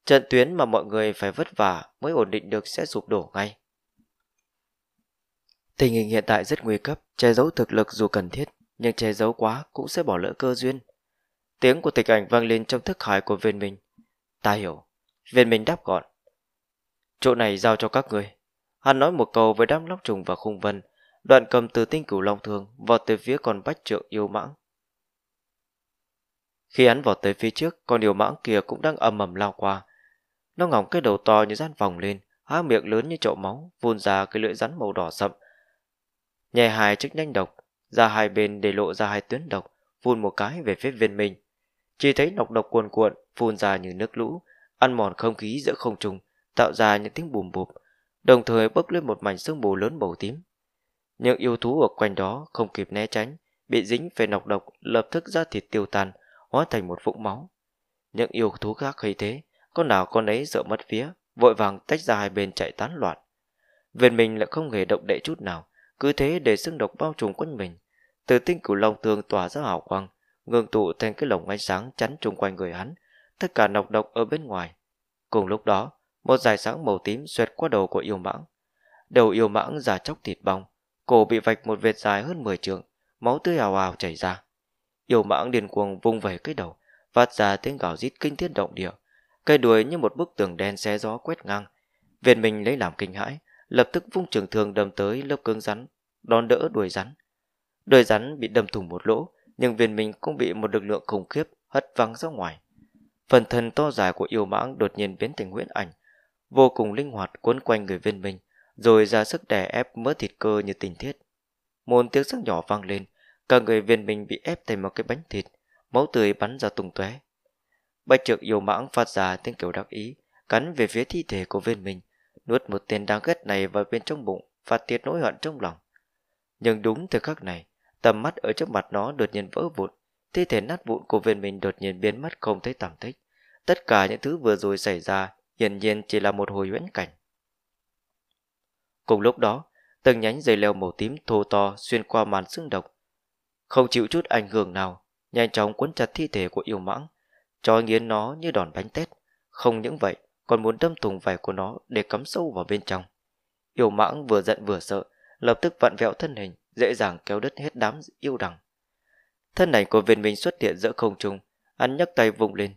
Trận tuyến mà mọi người phải vất vả Mới ổn định được sẽ sụp đổ ngay Tình hình hiện tại rất nguy cấp Che giấu thực lực dù cần thiết Nhưng che giấu quá cũng sẽ bỏ lỡ cơ duyên Tiếng của tịch ảnh vang lên trong thức hải của viên mình Ta hiểu Viên Minh đáp gọn. Chỗ này giao cho các người. Hắn nói một câu với đám lóc trùng và khung vân, đoạn cầm từ tinh cửu long thương vọt tới phía con bách trượng yêu mãng. Khi hắn vọt tới phía trước, con yêu mãng kia cũng đang ầm ầm lao qua. Nó ngỏng cái đầu to như gian vòng lên, há miệng lớn như chậu máu, vun ra cái lưỡi rắn màu đỏ sậm. Nhè hai chiếc nhanh độc, ra hai bên để lộ ra hai tuyến độc, vun một cái về phía viên mình. Chỉ thấy nọc độc cuồn cuộn, phun ra như nước lũ, ăn mòn không khí giữa không trung, tạo ra những tiếng bùm bụp, đồng thời bốc lên một mảnh sương mù lớn màu tím. Những yêu thú ở quanh đó không kịp né tránh, bị dính về nọc độc, lập tức ra thịt tiêu tan, hóa thành một vũng máu. Những yêu thú khác thấy thế, con nào con ấy sợ mất phía, vội vàng tách ra hai bên chạy tán loạn. Viên mình lại không hề động đậy chút nào, cứ thế để xương độc bao trùm quanh mình. Từ tinh cửu long tương tỏa ra hào quang, ngưng tụ thành cái lồng ánh sáng chắn chung quanh người hắn, tất cả nọc độc ở bên ngoài. Cùng lúc đó, một dải sáng màu tím xoẹt qua đầu của yêu mãng. Đầu yêu mãng giả chóc thịt bong, cổ bị vạch một vệt dài hơn 10 trường, máu tươi ào ào chảy ra. Yêu mãng điền cuồng vung về cái đầu, phát ra tiếng gào rít kinh thiên động địa, cây đuôi như một bức tường đen xé gió quét ngang. Viện mình lấy làm kinh hãi, lập tức vung trường thương đâm tới lớp cương rắn, đón đỡ đuôi rắn. Đuôi rắn bị đâm thủng một lỗ, nhưng viên mình cũng bị một lực lượng khủng khiếp hất văng ra ngoài phần thân to dài của yêu mãng đột nhiên biến thành huyễn ảnh vô cùng linh hoạt quấn quanh người viên minh rồi ra sức đè ép mỡ thịt cơ như tình thiết một tiếng sắc nhỏ vang lên cả người viên minh bị ép thành một cái bánh thịt máu tươi bắn ra tung tóe bạch trượng yêu mãng phát ra tiếng kiểu đắc ý cắn về phía thi thể của viên minh nuốt một tên đáng ghét này vào bên trong bụng phát tiết nỗi hận trong lòng nhưng đúng thời khắc này tầm mắt ở trước mặt nó đột nhiên vỡ vụn thi thể nát vụn của viên mình đột nhiên biến mất không thấy tầm tích. Tất cả những thứ vừa rồi xảy ra hiển nhiên chỉ là một hồi huyễn cảnh. Cùng lúc đó, từng nhánh dây leo màu tím thô to xuyên qua màn xương độc. Không chịu chút ảnh hưởng nào, nhanh chóng cuốn chặt thi thể của yêu mãng, cho nghiến nó như đòn bánh tét. Không những vậy, còn muốn đâm thùng vải của nó để cắm sâu vào bên trong. Yêu mãng vừa giận vừa sợ, lập tức vặn vẹo thân hình, dễ dàng kéo đứt hết đám yêu đằng thân ảnh của viên minh xuất hiện giữa không trung hắn nhấc tay vung lên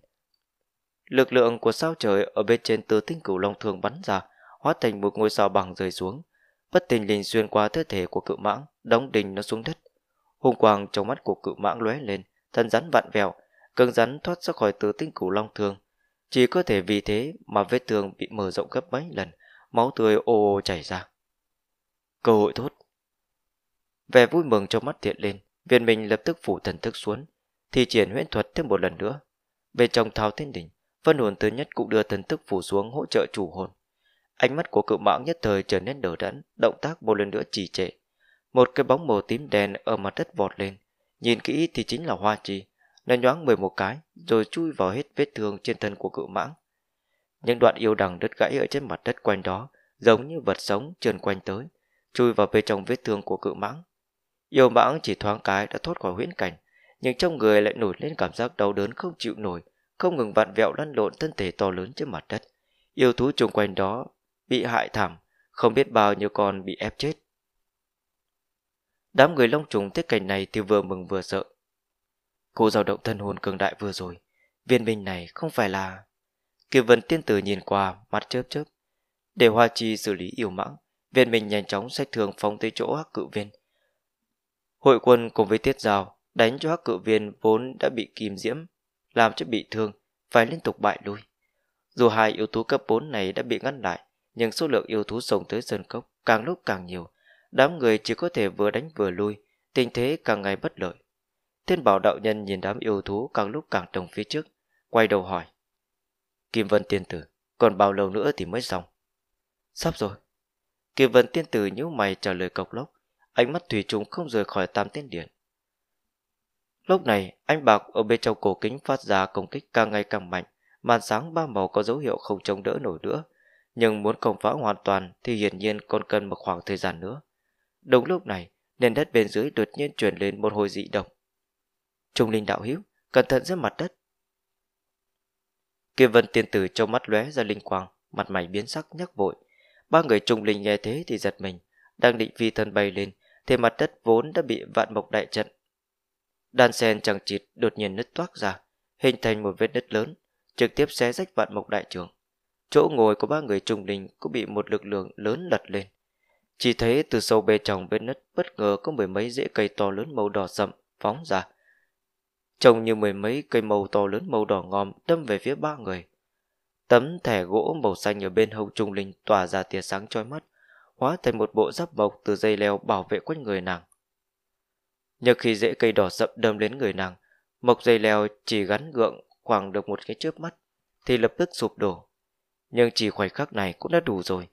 lực lượng của sao trời ở bên trên tứ tinh cửu long thường bắn ra hóa thành một ngôi sao bằng rơi xuống bất tình lình xuyên qua thân thể của cự mãng đóng đình nó xuống đất Hùng quang trong mắt của cự mãng lóe lên thân rắn vặn vẹo cứng rắn thoát ra khỏi tứ tinh cửu long thường chỉ có thể vì thế mà vết thương bị mở rộng gấp mấy lần máu tươi ô ô chảy ra cơ hội thốt vẻ vui mừng trong mắt thiện lên Viên Minh lập tức phủ thần thức xuống, thi triển huyễn thuật thêm một lần nữa. Bên trong thao thiên đỉnh, phân hồn thứ nhất cũng đưa thần thức phủ xuống hỗ trợ chủ hồn. Ánh mắt của cự mãng nhất thời trở nên đờ đẫn, động tác một lần nữa trì trệ. Một cái bóng màu tím đen ở mặt đất vọt lên, nhìn kỹ thì chính là hoa trì. Nó nhoáng một cái, rồi chui vào hết vết thương trên thân của cự mãng. Những đoạn yêu đằng đứt gãy ở trên mặt đất quanh đó, giống như vật sống trườn quanh tới, chui vào bên trong vết thương của cự mãng. Yêu mãng chỉ thoáng cái đã thoát khỏi huyễn cảnh, nhưng trong người lại nổi lên cảm giác đau đớn không chịu nổi, không ngừng vặn vẹo lăn lộn thân thể to lớn trên mặt đất. Yêu thú chung quanh đó bị hại thảm, không biết bao nhiêu con bị ép chết. Đám người long trùng thấy cảnh này thì vừa mừng vừa sợ. Cô dao động thân hồn cường đại vừa rồi, viên minh này không phải là... Kiều Vân tiên tử nhìn qua, mắt chớp chớp. Để Hoa Chi xử lý yêu mãng, viên minh nhanh chóng sách thường phóng tới chỗ hắc cự viên, Hội quân cùng với tiết Giao đánh cho hắc cự viên vốn đã bị kìm diễm, làm cho bị thương, phải liên tục bại lui. Dù hai yếu tố cấp 4 này đã bị ngăn lại, nhưng số lượng yêu thú sống tới sơn cốc càng lúc càng nhiều, đám người chỉ có thể vừa đánh vừa lui, tình thế càng ngày bất lợi. Thiên bảo đạo nhân nhìn đám yêu thú càng lúc càng đồng phía trước, quay đầu hỏi. Kim Vân Tiên Tử, còn bao lâu nữa thì mới xong? Sắp rồi. Kim Vân Tiên Tử nhíu mày trả lời cộc lốc ánh mắt thủy trùng không rời khỏi tam tiên điện. Lúc này, anh bạc ở bên trong cổ kính phát ra công kích càng ngày càng mạnh, màn sáng ba màu có dấu hiệu không chống đỡ nổi nữa, nhưng muốn công phá hoàn toàn thì hiển nhiên còn cần một khoảng thời gian nữa. Đúng lúc này, nền đất bên dưới đột nhiên chuyển lên một hồi dị động. Trung linh đạo hiếu cẩn thận dưới mặt đất. Kim vân tiên tử trong mắt lóe ra linh quang, mặt mày biến sắc nhắc vội. Ba người trung linh nghe thế thì giật mình, đang định phi thân bay lên thì mặt đất vốn đã bị vạn mộc đại trận. Đan sen chẳng chịt đột nhiên nứt toác ra, hình thành một vết nứt lớn, trực tiếp xé rách vạn mộc đại trường. Chỗ ngồi của ba người trung đình cũng bị một lực lượng lớn lật lên. Chỉ thấy từ sâu bê trong vết nứt bất ngờ có mười mấy rễ cây to lớn màu đỏ rậm phóng ra. Trông như mười mấy cây màu to lớn màu đỏ ngòm đâm về phía ba người. Tấm thẻ gỗ màu xanh ở bên hông trung linh tỏa ra tia sáng chói mắt, hóa thành một bộ giáp mộc từ dây leo bảo vệ quanh người nàng. nhờ khi rễ cây đỏ sậm đâm đến người nàng, mộc dây leo chỉ gắn gượng khoảng được một cái chớp mắt thì lập tức sụp đổ. Nhưng chỉ khoảnh khắc này cũng đã đủ rồi,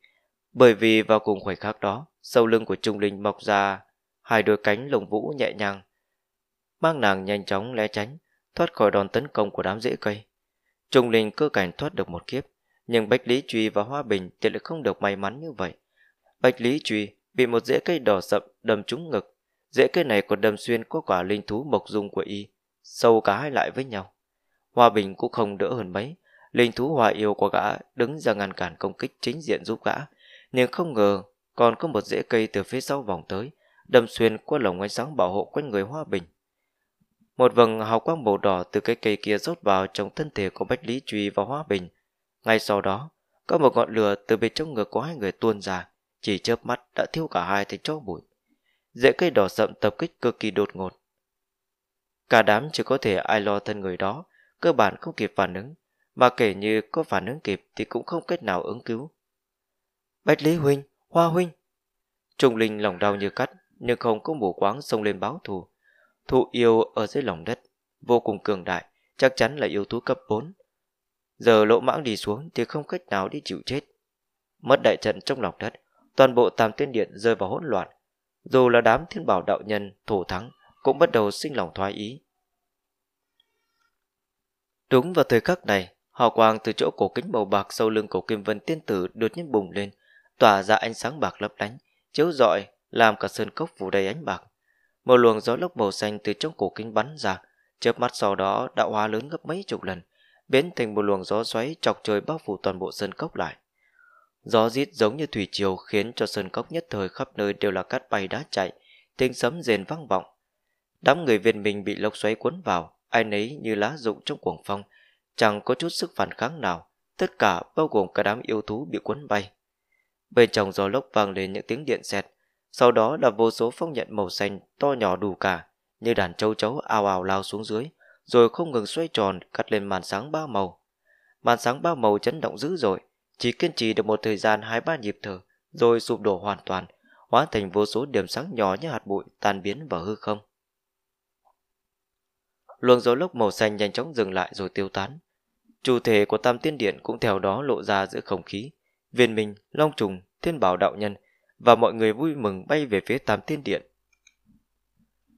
bởi vì vào cùng khoảnh khắc đó, sau lưng của Trung Linh mọc ra hai đôi cánh lồng vũ nhẹ nhàng, mang nàng nhanh chóng né tránh, thoát khỏi đòn tấn công của đám rễ cây. Trung Linh cơ cảnh thoát được một kiếp, nhưng Bách Lý Truy và Hoa Bình thì lại không được may mắn như vậy. Bạch Lý Truy bị một rễ cây đỏ sậm đâm trúng ngực. Rễ cây này còn đâm xuyên qua quả linh thú mộc dung của y, sâu cả hai lại với nhau. Hoa Bình cũng không đỡ hơn mấy. Linh thú hòa yêu của gã đứng ra ngăn cản công kích chính diện giúp gã. Nhưng không ngờ còn có một rễ cây từ phía sau vòng tới, đâm xuyên qua lồng ánh sáng bảo hộ quanh người Hoa Bình. Một vầng hào quang màu đỏ từ cây cây kia rót vào trong thân thể của Bách Lý Truy và Hoa Bình. Ngay sau đó, có một ngọn lửa từ bên trong ngực của hai người tuôn ra, chỉ chớp mắt đã thiêu cả hai thành cho bụi dễ cây đỏ sậm tập kích cực kỳ đột ngột cả đám chỉ có thể ai lo thân người đó cơ bản không kịp phản ứng mà kể như có phản ứng kịp thì cũng không cách nào ứng cứu bách lý huynh hoa huynh trung linh lòng đau như cắt nhưng không có mù quáng xông lên báo thù thụ yêu ở dưới lòng đất vô cùng cường đại chắc chắn là yếu tố cấp 4 giờ lộ mãng đi xuống thì không cách nào đi chịu chết mất đại trận trong lòng đất toàn bộ tam tiên điện rơi vào hỗn loạn dù là đám thiên bảo đạo nhân thủ thắng cũng bắt đầu sinh lòng thoái ý đúng vào thời khắc này hào quang từ chỗ cổ kính màu bạc sau lưng cổ kim vân tiên tử đột nhiên bùng lên tỏa ra ánh sáng bạc lấp lánh chiếu rọi làm cả sơn cốc phủ đầy ánh bạc một luồng gió lốc màu xanh từ trong cổ kính bắn ra chớp mắt sau đó đã hóa lớn gấp mấy chục lần biến thành một luồng gió xoáy chọc trời bao phủ toàn bộ sơn cốc lại Gió rít giống như thủy triều khiến cho sơn cốc nhất thời khắp nơi đều là cát bay đá chạy, tiếng sấm rền vang vọng. Đám người viên mình bị lốc xoáy cuốn vào, ai nấy như lá rụng trong cuồng phong, chẳng có chút sức phản kháng nào, tất cả bao gồm cả đám yêu thú bị cuốn bay. Bên trong gió lốc vang lên những tiếng điện xẹt, sau đó là vô số phong nhận màu xanh to nhỏ đủ cả, như đàn châu chấu ào ào lao xuống dưới, rồi không ngừng xoay tròn cắt lên màn sáng ba màu. Màn sáng ba màu chấn động dữ dội, chỉ kiên trì được một thời gian hai ba nhịp thở rồi sụp đổ hoàn toàn hóa thành vô số điểm sáng nhỏ như hạt bụi tan biến vào hư không luồng gió lốc màu xanh nhanh chóng dừng lại rồi tiêu tán chủ thể của tam tiên điện cũng theo đó lộ ra giữa không khí viên minh long trùng thiên bảo đạo nhân và mọi người vui mừng bay về phía tam tiên điện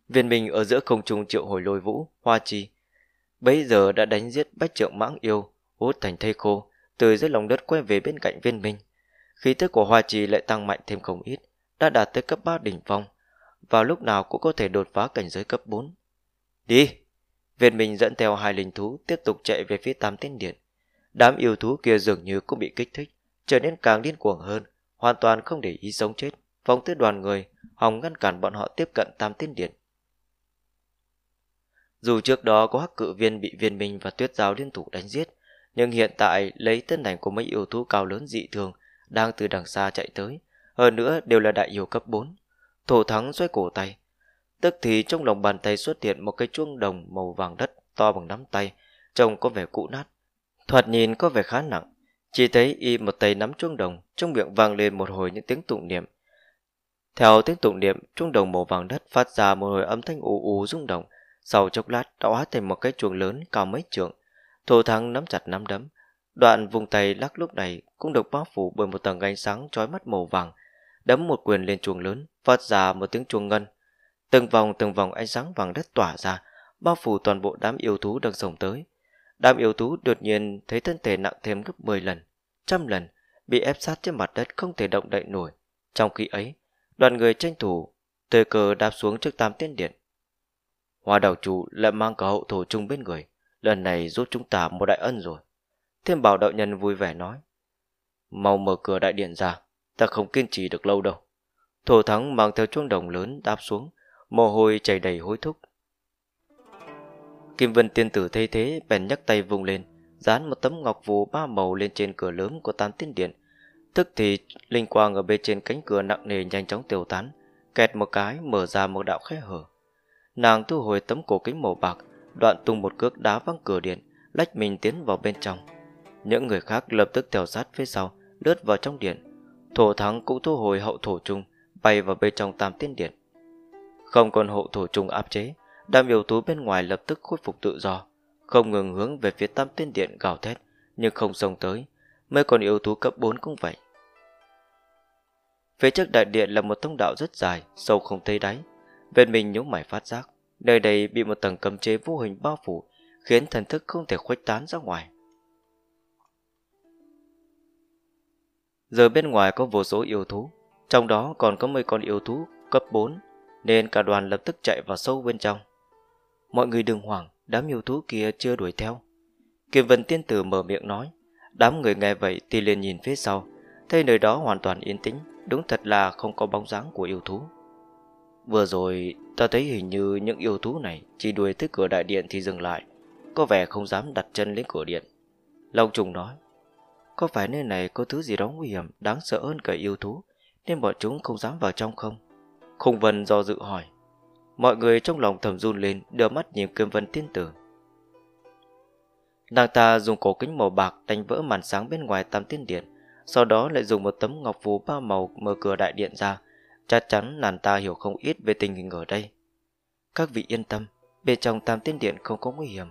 viên minh ở giữa không trung triệu hồi lôi vũ hoa chi bấy giờ đã đánh giết bách trượng mãng yêu hốt thành thây khô từ dưới lòng đất quay về bên cạnh viên minh khí tức của hoa trì lại tăng mạnh thêm không ít đã đạt tới cấp 3 đỉnh phong vào lúc nào cũng có thể đột phá cảnh giới cấp 4 đi viên minh dẫn theo hai linh thú tiếp tục chạy về phía tám tiên điện đám yêu thú kia dường như cũng bị kích thích trở nên càng điên cuồng hơn hoàn toàn không để ý sống chết phóng tới đoàn người hòng ngăn cản bọn họ tiếp cận tam tiên điện dù trước đó có hắc cự viên bị viên minh và tuyết giáo liên tục đánh giết nhưng hiện tại lấy tên ảnh của mấy yêu thú cao lớn dị thường đang từ đằng xa chạy tới, hơn nữa đều là đại yêu cấp 4. Thổ thắng xoay cổ tay, tức thì trong lòng bàn tay xuất hiện một cái chuông đồng màu vàng đất to bằng nắm tay, trông có vẻ cũ nát. Thoạt nhìn có vẻ khá nặng, chỉ thấy y một tay nắm chuông đồng, trong miệng vang lên một hồi những tiếng tụng niệm. Theo tiếng tụng niệm, chuông đồng màu vàng đất phát ra một hồi âm thanh ù ù rung động, sau chốc lát đã hóa thành một cái chuông lớn cao mấy trượng, thổ thắng nắm chặt nắm đấm. Đoạn vùng tay lắc lúc này cũng được bao phủ bởi một tầng ánh sáng chói mắt màu vàng. Đấm một quyền lên chuông lớn, phát ra một tiếng chuông ngân. Từng vòng từng vòng ánh sáng vàng đất tỏa ra, bao phủ toàn bộ đám yêu thú đang sổng tới. Đám yêu thú đột nhiên thấy thân thể nặng thêm gấp 10 lần, trăm lần, bị ép sát trên mặt đất không thể động đậy nổi. Trong khi ấy, đoàn người tranh thủ, tơi cờ đáp xuống trước tam tiên điện. Hoa đảo chủ lại mang cả hậu thổ chung bên người lần này giúp chúng ta một đại ân rồi. thêm bảo đạo nhân vui vẻ nói. Mau mở cửa đại điện ra, ta không kiên trì được lâu đâu. Thổ thắng mang theo chuông đồng lớn đáp xuống, mồ hôi chảy đầy hối thúc. Kim Vân tiên tử thay thế bèn nhấc tay vùng lên, dán một tấm ngọc vù ba màu lên trên cửa lớn của tam tiên điện. Tức thì linh quang ở bên trên cánh cửa nặng nề nhanh chóng tiêu tán, kẹt một cái mở ra một đạo khe hở. Nàng thu hồi tấm cổ kính màu bạc, đoạn tung một cước đá văng cửa điện, lách mình tiến vào bên trong. Những người khác lập tức theo sát phía sau, lướt vào trong điện. Thổ thắng cũng thu hồi hậu thổ trung, bay vào bên trong tam tiên điện. Không còn hậu thổ trung áp chế, đám yêu thú bên ngoài lập tức khôi phục tự do, không ngừng hướng về phía tam tiên điện gào thét, nhưng không xông tới, mấy còn yêu thú cấp 4 cũng vậy. Phía trước đại điện là một thông đạo rất dài, sâu không thấy đáy. Bên mình nhúng mày phát giác, Nơi đây bị một tầng cấm chế vô hình bao phủ, khiến thần thức không thể khuếch tán ra ngoài. Giờ bên ngoài có vô số yêu thú, trong đó còn có mấy con yêu thú cấp 4, nên cả đoàn lập tức chạy vào sâu bên trong. Mọi người đừng hoảng, đám yêu thú kia chưa đuổi theo. Kiều Vân Tiên Tử mở miệng nói, đám người nghe vậy thì liền nhìn phía sau, thấy nơi đó hoàn toàn yên tĩnh, đúng thật là không có bóng dáng của yêu thú. Vừa rồi ta thấy hình như những yêu thú này Chỉ đuổi tới cửa đại điện thì dừng lại Có vẻ không dám đặt chân lên cửa điện Long trùng nói Có phải nơi này có thứ gì đó nguy hiểm Đáng sợ hơn cả yêu thú Nên bọn chúng không dám vào trong không Khung Vân do dự hỏi Mọi người trong lòng thầm run lên Đưa mắt nhìn Kim Vân tiên tử Nàng ta dùng cổ kính màu bạc đánh vỡ màn sáng bên ngoài tam tiên điện Sau đó lại dùng một tấm ngọc phù ba màu mở cửa đại điện ra chắc chắn nàng ta hiểu không ít về tình hình ở đây. Các vị yên tâm, bên trong tam tiên điện không có nguy hiểm.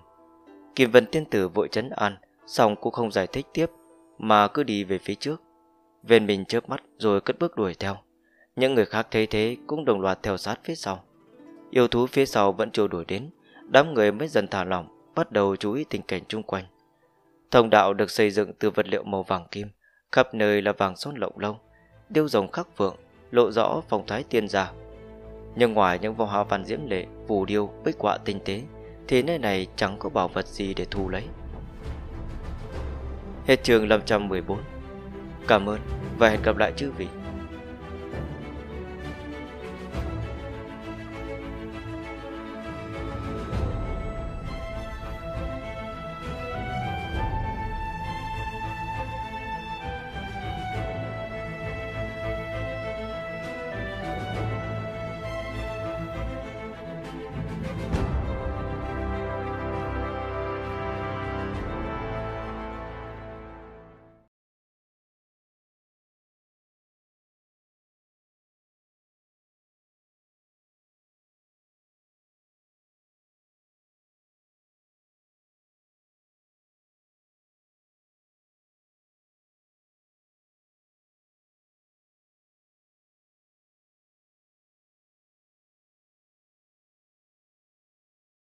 Kim Vân tiên tử vội chấn an, xong cũng không giải thích tiếp, mà cứ đi về phía trước. Viên mình chớp mắt rồi cất bước đuổi theo. Những người khác thấy thế cũng đồng loạt theo sát phía sau. Yêu thú phía sau vẫn chưa đuổi đến, đám người mới dần thả lỏng, bắt đầu chú ý tình cảnh chung quanh. Thông đạo được xây dựng từ vật liệu màu vàng kim, khắp nơi là vàng son lộng lông, điêu rồng khắc vượng lộ rõ phong thái tiên gia. Nhưng ngoài những vòng hoa văn diễm lệ, phù điêu, bích họa tinh tế, thì nơi này chẳng có bảo vật gì để thu lấy. Hết chương 514. Cảm ơn và hẹn gặp lại chư vị.